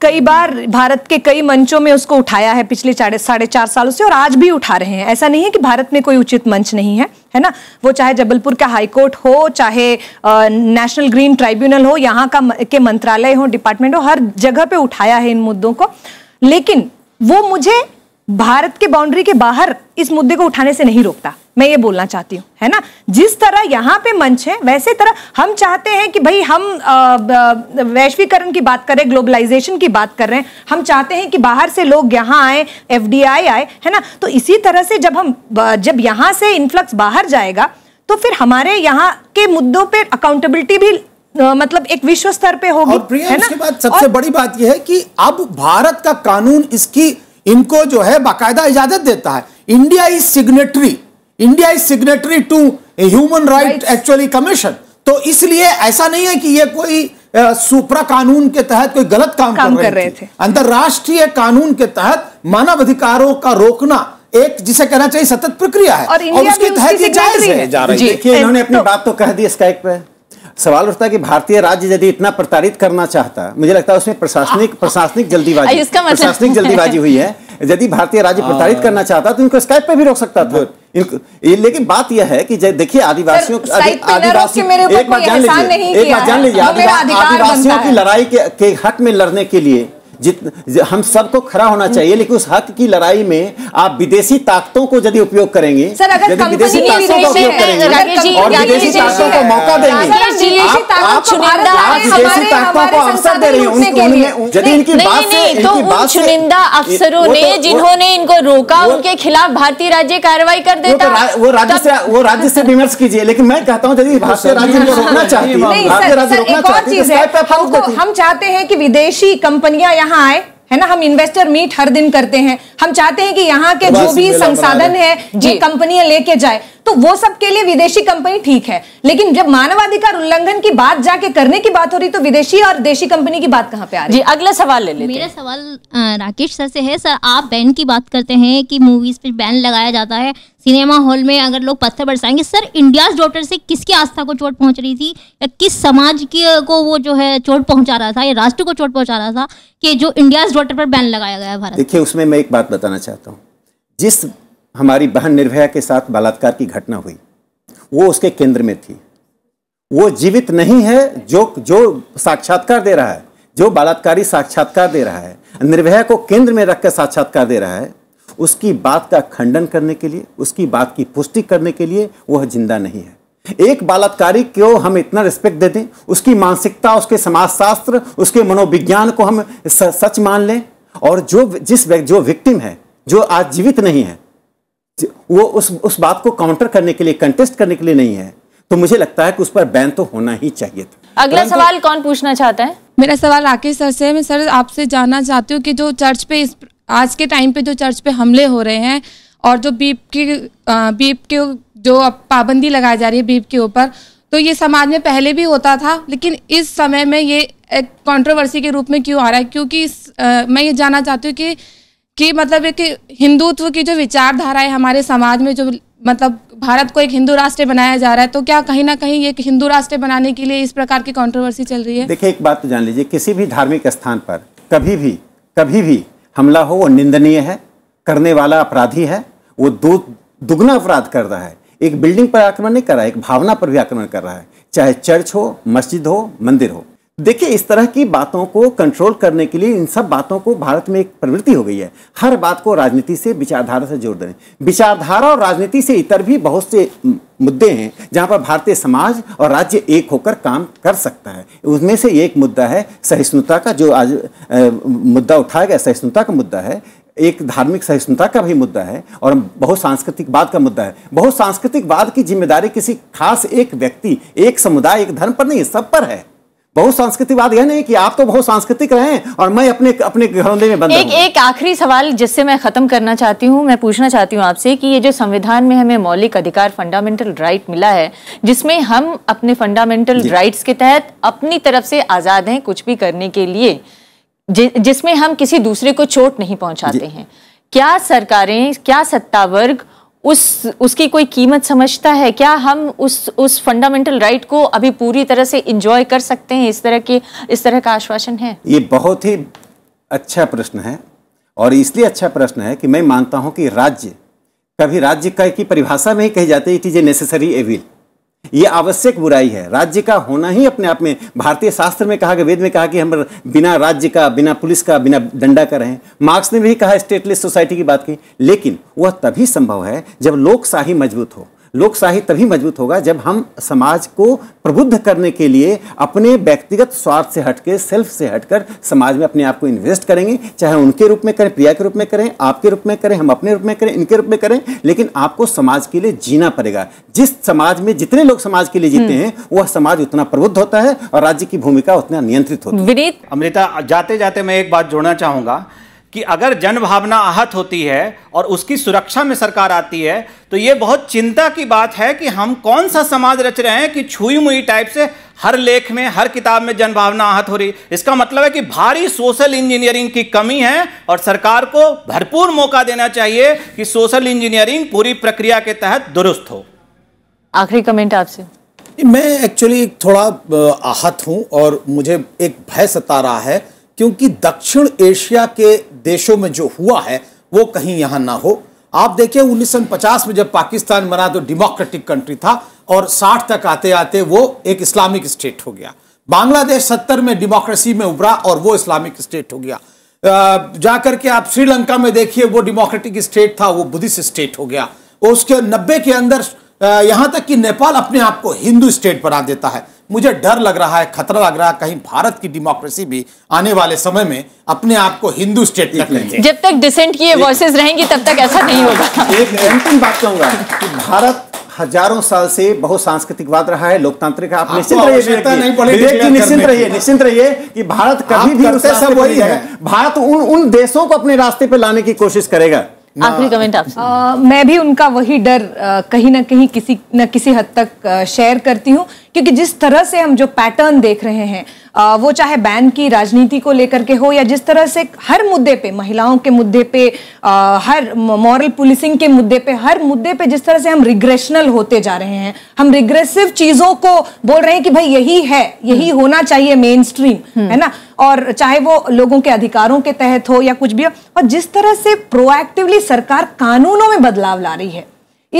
कई बार भारत के कई मंचों में उसको उठाया है पिछले साढ़े चार सालों से और आज भी उठा रहे हैं ऐसा नहीं है कि भारत में कोई उचित मंच नहीं है है ना वो चाहे जबलपुर का हाईकोर्ट हो चाहे नेशनल ग्रीन ट्राइब्यूनल हो यहाँ का के मंत्रालय हो डिपार्टमेंट हो हर जगह पे उठाया है इन मुद्दों को लेकिन वो मुझे भारत के बाउंड्री के बाहर इस मुद्दे को उठाने से नहीं रोकता मैं ये बोलना चाहती हूँ है ना जिस तरह यहाँ पे मंच है वैसे तरह हम चाहते हैं कि भाई हम वैश्वीकरण की बात करें ग्लोबलाइजेशन की बात कर रहे हैं हम चाहते हैं कि बाहर से लोग यहाँ आए एफ आए है ना तो इसी तरह से जब हम जब यहाँ से इन्फ्लक्स बाहर जाएगा तो फिर हमारे यहाँ के मुद्दों पर अकाउंटेबिलिटी भी मतलब एक विश्व स्तर पे होगी और प्रिया है ना? बात सबसे और... बड़ी बात यह है कि अब भारत का कानून इसकी इनको जो है बाकायदा इजाजत देता है India is signatory India is signatory to human right actually commission तो इसलिए ऐसा नहीं है कि ये कोई सुप्रा कानून के तहत कोई गलत काम, काम कर, रहे कर रहे थे, थे। अंतर्राष्ट्रीय कानून के तहत मानव अधिकारों का रोकना एक जिसे कहना चाहिए सतत प्रक्रिया है और, और उसके तहत जायज है जा रही है देखिए इन्होंने अपनी तो बात तो कह दी स्काइप पे सवाल उठता है कि भारतीय राज्य यदि इतना प्रताड़ित करना चाहता मुझे लगता है उसमें प्रशासनिक <laughs> प्रशासनिक जल्दीबाजी मतलब प्रशासनिक जल्दीबाजी हुई है यदि भारतीय राज्य हाँ। प्रताड़ित करना चाहता तो इनको स्काइप पे भी रोक सकता था हाँ। लेकिन बात यह है कि देखिए आदिवासियों आदिवासी एक जान लीजिए एक बात जान लीजिए आदिवासियों की लड़ाई के हक में लड़ने के लिए जित हम सबको खड़ा होना चाहिए लेकिन उस हक की लड़ाई में आप विदेशी ताकतों को यदि उपयोग करेंगे यदि विदेशी ताकतों का उपयोग करेंगे और विदेशी ताकतों को मौका देंगे विदेशी ताकतों को अवसर दे रही हैं यदि तो इनकी बात इनकी बात चुनिंदा अफसरों तो- ने जिन्होंने इनको रोका उनके खिलाफ भारतीय राज्य कार्रवाई कर तो देता वो राज्य से वो राज्य से विमर्श कीजिए लेकिन मैं कहता हूँ यदि भारतीय राज्य रोकना चाहती हूँ हम चाहते हैं कि विदेशी कंपनियां यहाँ आए है ना हम इन्वेस्टर मीट हर दिन करते हैं हम चाहते हैं कि यहाँ के जो भी संसाधन है जो कंपनियां लेके जाए तो वो सब के लिए विदेशी कंपनी ठीक है लेकिन जब मानवाधिकार उल्लंघन की बात जाके करने की बात हो रही तो विदेशी और देशी कंपनी की बात कहाँ पे आ रही है अगला सवाल ले लेते मेरा सवाल राकेश सर से है सर आप बैन की बात करते हैं कि मूवीज पे बैन लगाया जाता है सिनेमा हॉल में अगर लोग पत्थर बरसाएंगे सर इंडिया डॉटर से किसकी आस्था को चोट पहुंच रही थी या किस समाज के को वो जो है चोट पहुंचा रहा था या राष्ट्र को चोट पहुंचा रहा था कि जो इंडिया डॉटर पर बैन लगाया गया भारत देखिए उसमें मैं एक बात बताना चाहता हूँ जिस हमारी बहन निर्भया के साथ बलात्कार की घटना हुई वो उसके केंद्र में थी वो जीवित नहीं है जो जो साक्षात्कार दे रहा है जो बलात्कारी साक्षात्कार दे रहा है निर्भया को केंद्र में रखकर साक्षात्कार दे रहा है उसकी बात का खंडन करने के लिए उसकी बात की पुष्टि करने के लिए वह जिंदा नहीं है एक बलात्कारी को हम इतना रिस्पेक्ट दे दें उसकी मानसिकता उसके समाजशास्त्र उसके मनोविज्ञान को हम सच मान लें और जो जिस जो विक्टिम है जो आज जीवित नहीं है वो उस उस बात को काउंटर करने के लिए कंटेस्ट करने के लिए नहीं है तो मुझे लगता है कि उस पर बैन तो होना ही चाहिए था अगला सवाल कौन पूछना चाहता है मेरा सवाल राकेश सर से मैं सर आपसे जानना चाहती हूँ कि जो चर्च पे इस आज के टाइम पे जो चर्च पे हमले हो रहे हैं और जो बीप की बीप के जो पाबंदी लगाई जा रही है बीप के ऊपर तो ये समाज में पहले भी होता था लेकिन इस समय में ये एक कॉन्ट्रोवर्सी के रूप में क्यों आ रहा है क्योंकि इस, आ, मैं ये जानना चाहती हूँ कि कि मतलब एक हिंदुत्व की जो विचारधारा है हमारे समाज में जो मतलब भारत को एक हिंदू राष्ट्र बनाया जा रहा है तो क्या कहीं ना कहीं एक हिंदू राष्ट्र बनाने के लिए इस प्रकार की कंट्रोवर्सी चल रही है देखिए एक बात तो जान लीजिए किसी भी धार्मिक स्थान पर कभी भी कभी भी हमला हो वो निंदनीय है करने वाला अपराधी है वो दो दुगना अपराध कर रहा है एक बिल्डिंग पर आक्रमण नहीं कर रहा है एक भावना पर भी आक्रमण कर रहा है चाहे चर्च हो मस्जिद हो मंदिर हो देखिए इस तरह की बातों को कंट्रोल करने के लिए इन सब बातों को भारत में एक प्रवृत्ति हो गई है हर बात को राजनीति से विचारधारा से जोड़ देने विचारधारा और राजनीति से इतर भी बहुत से मुद्दे हैं जहां पर भारतीय समाज और राज्य एक होकर काम कर सकता है उसमें से एक मुद्दा है सहिष्णुता का जो आज ए, मुद्दा उठाया गया सहिष्णुता का मुद्दा है एक धार्मिक सहिष्णुता का भी मुद्दा है और बहुत वाद का मुद्दा है बहुत वाद की जिम्मेदारी किसी खास एक व्यक्ति एक समुदाय एक धर्म पर नहीं सब पर है बहुत सांस्कृतिकवाद यह नहीं कि आप तो बहुत सांस्कृतिक रहे और मैं अपने अपने घरौंदे में बंद एक एक आखिरी सवाल जिससे मैं खत्म करना चाहती हूँ मैं पूछना चाहती हूँ आपसे कि ये जो संविधान में हमें मौलिक अधिकार फंडामेंटल राइट मिला है जिसमें हम अपने फंडामेंटल राइट्स के तहत अपनी तरफ से आजाद हैं कुछ भी करने के लिए जिसमें हम किसी दूसरे को चोट नहीं पहुंचाते हैं क्या सरकारें क्या सत्ता वर्ग उस उसकी कोई कीमत समझता है क्या हम उस उस फंडामेंटल राइट right को अभी पूरी तरह से इंजॉय कर सकते हैं इस तरह के इस तरह का आश्वासन है ये बहुत ही अच्छा प्रश्न है और इसलिए अच्छा प्रश्न है कि मैं मानता हूँ कि राज्य कभी राज्य का की परिभाषा में ही कही जाती है it is a necessary evil ये आवश्यक बुराई है राज्य का होना ही अपने आप में भारतीय शास्त्र में कहा कि वेद में कहा कि हम बिना राज्य का बिना पुलिस का बिना डंडा का रहें मार्क्स ने भी कहा स्टेटलेस सोसाइटी की बात की लेकिन वह तभी संभव है जब लोकशाही मजबूत हो लोक साहित्य तभी मजबूत होगा जब हम समाज को प्रबुद्ध करने के लिए अपने व्यक्तिगत स्वार्थ से हटके सेल्फ से हटकर समाज में अपने आप को इन्वेस्ट करेंगे चाहे उनके रूप में करें प्रिया के रूप में करें आपके रूप में करें हम अपने रूप में करें इनके रूप में करें लेकिन आपको समाज के लिए जीना पड़ेगा जिस समाज में जितने लोग समाज के लिए जीते हम्म। हैं वह समाज उतना प्रबुद्ध होता है और राज्य की भूमिका उतना नियंत्रित होती है अमृता जाते जाते मैं एक बात जोड़ना चाहूंगा कि अगर जनभावना आहत होती है और उसकी सुरक्षा में सरकार आती है तो ये बहुत चिंता की बात है कि हम कौन सा समाज रच रहे हैं कि छुई मुई टाइप से हर लेख में हर किताब में जनभावना आहत हो रही इसका मतलब है कि भारी सोशल इंजीनियरिंग की कमी है और सरकार को भरपूर मौका देना चाहिए कि सोशल इंजीनियरिंग पूरी प्रक्रिया के तहत दुरुस्त हो आखिरी कमेंट आपसे मैं एक्चुअली थोड़ा आहत हूं और मुझे एक भय सता रहा है क्योंकि दक्षिण एशिया के देशों में जो हुआ है वो कहीं यहाँ ना हो आप देखिए 1950 में जब पाकिस्तान बना तो डेमोक्रेटिक कंट्री था और 60 तक आते आते वो एक इस्लामिक स्टेट हो गया बांग्लादेश 70 में डेमोक्रेसी में उभरा और वो इस्लामिक स्टेट हो गया जाकर के आप श्रीलंका में देखिए वो डेमोक्रेटिक स्टेट था वो बुद्धिस्ट स्टेट हो गया उसके नब्बे के अंदर यहां तक कि नेपाल अपने आप को हिंदू स्टेट बना देता है मुझे डर लग रहा है खतरा लग रहा है कहीं भारत की डेमोक्रेसी भी आने वाले समय में अपने आप को हिंदू स्टेट तक लेंगे जब तक डिसेंट की ये वॉइसेस रहेंगी तब तक ऐसा नहीं होगा <laughs> एक अंतिम बात कहूंगा कि <laughs> भारत हजारों साल से बहुत सांस्कृतिक बात रहा है लोकतांत्रिक आप निश्चिंत रहिए विवेक जी निश्चिंत रहिए निश्चिंत रहिए कि भारत कभी भी सब वही है भारत उन उन देशों को अपने रास्ते पर लाने की कोशिश करेगा आखिरी कमेंट आप मैं भी उनका वही डर कहीं ना कहीं किसी न किसी हद तक शेयर करती हूँ क्योंकि जिस तरह से हम जो पैटर्न देख रहे हैं वो चाहे बैन की राजनीति को लेकर के हो या जिस तरह से हर मुद्दे पे महिलाओं के मुद्दे पे हर मॉरल पुलिसिंग के मुद्दे पे हर मुद्दे पे जिस तरह से हम रिग्रेशनल होते जा रहे हैं हम रिग्रेसिव चीजों को बोल रहे हैं कि भाई यही है यही होना चाहिए मेन स्ट्रीम है ना और चाहे वो लोगों के अधिकारों के तहत हो या कुछ भी हो और जिस तरह से प्रोएक्टिवली सरकार कानूनों में बदलाव ला रही है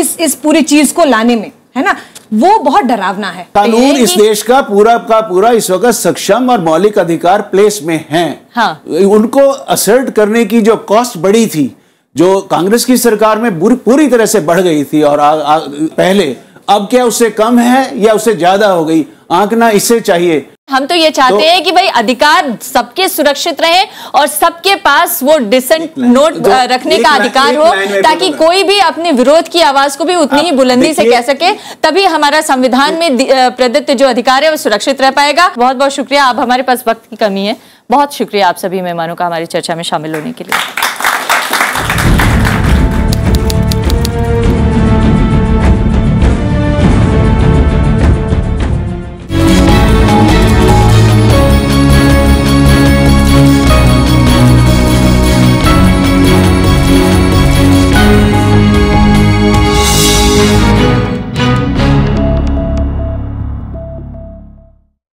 इस इस पूरी चीज को लाने में है ना वो बहुत डरावना है कानून इस देश का पूरा का पूरा इस वक्त सक्षम और मौलिक अधिकार प्लेस में है हाँ। उनको असर्ट करने की जो कॉस्ट बड़ी थी जो कांग्रेस की सरकार में पूरी तरह से बढ़ गई थी और आ, आ, पहले अब क्या उससे कम है या उससे ज्यादा हो गई आंकना इससे चाहिए हम तो ये चाहते तो, हैं कि भाई अधिकार सबके सुरक्षित रहे और सबके पास वो डिसेंट नोट रखने का अधिकार हो ताकि कोई भी अपने विरोध की आवाज को भी उतनी ही बुलंदी से कह सके तभी हमारा संविधान में प्रदत्त जो अधिकार है वो सुरक्षित रह पाएगा बहुत बहुत शुक्रिया आप हमारे पास वक्त की कमी है बहुत शुक्रिया आप सभी मेहमानों का हमारी चर्चा में शामिल होने के लिए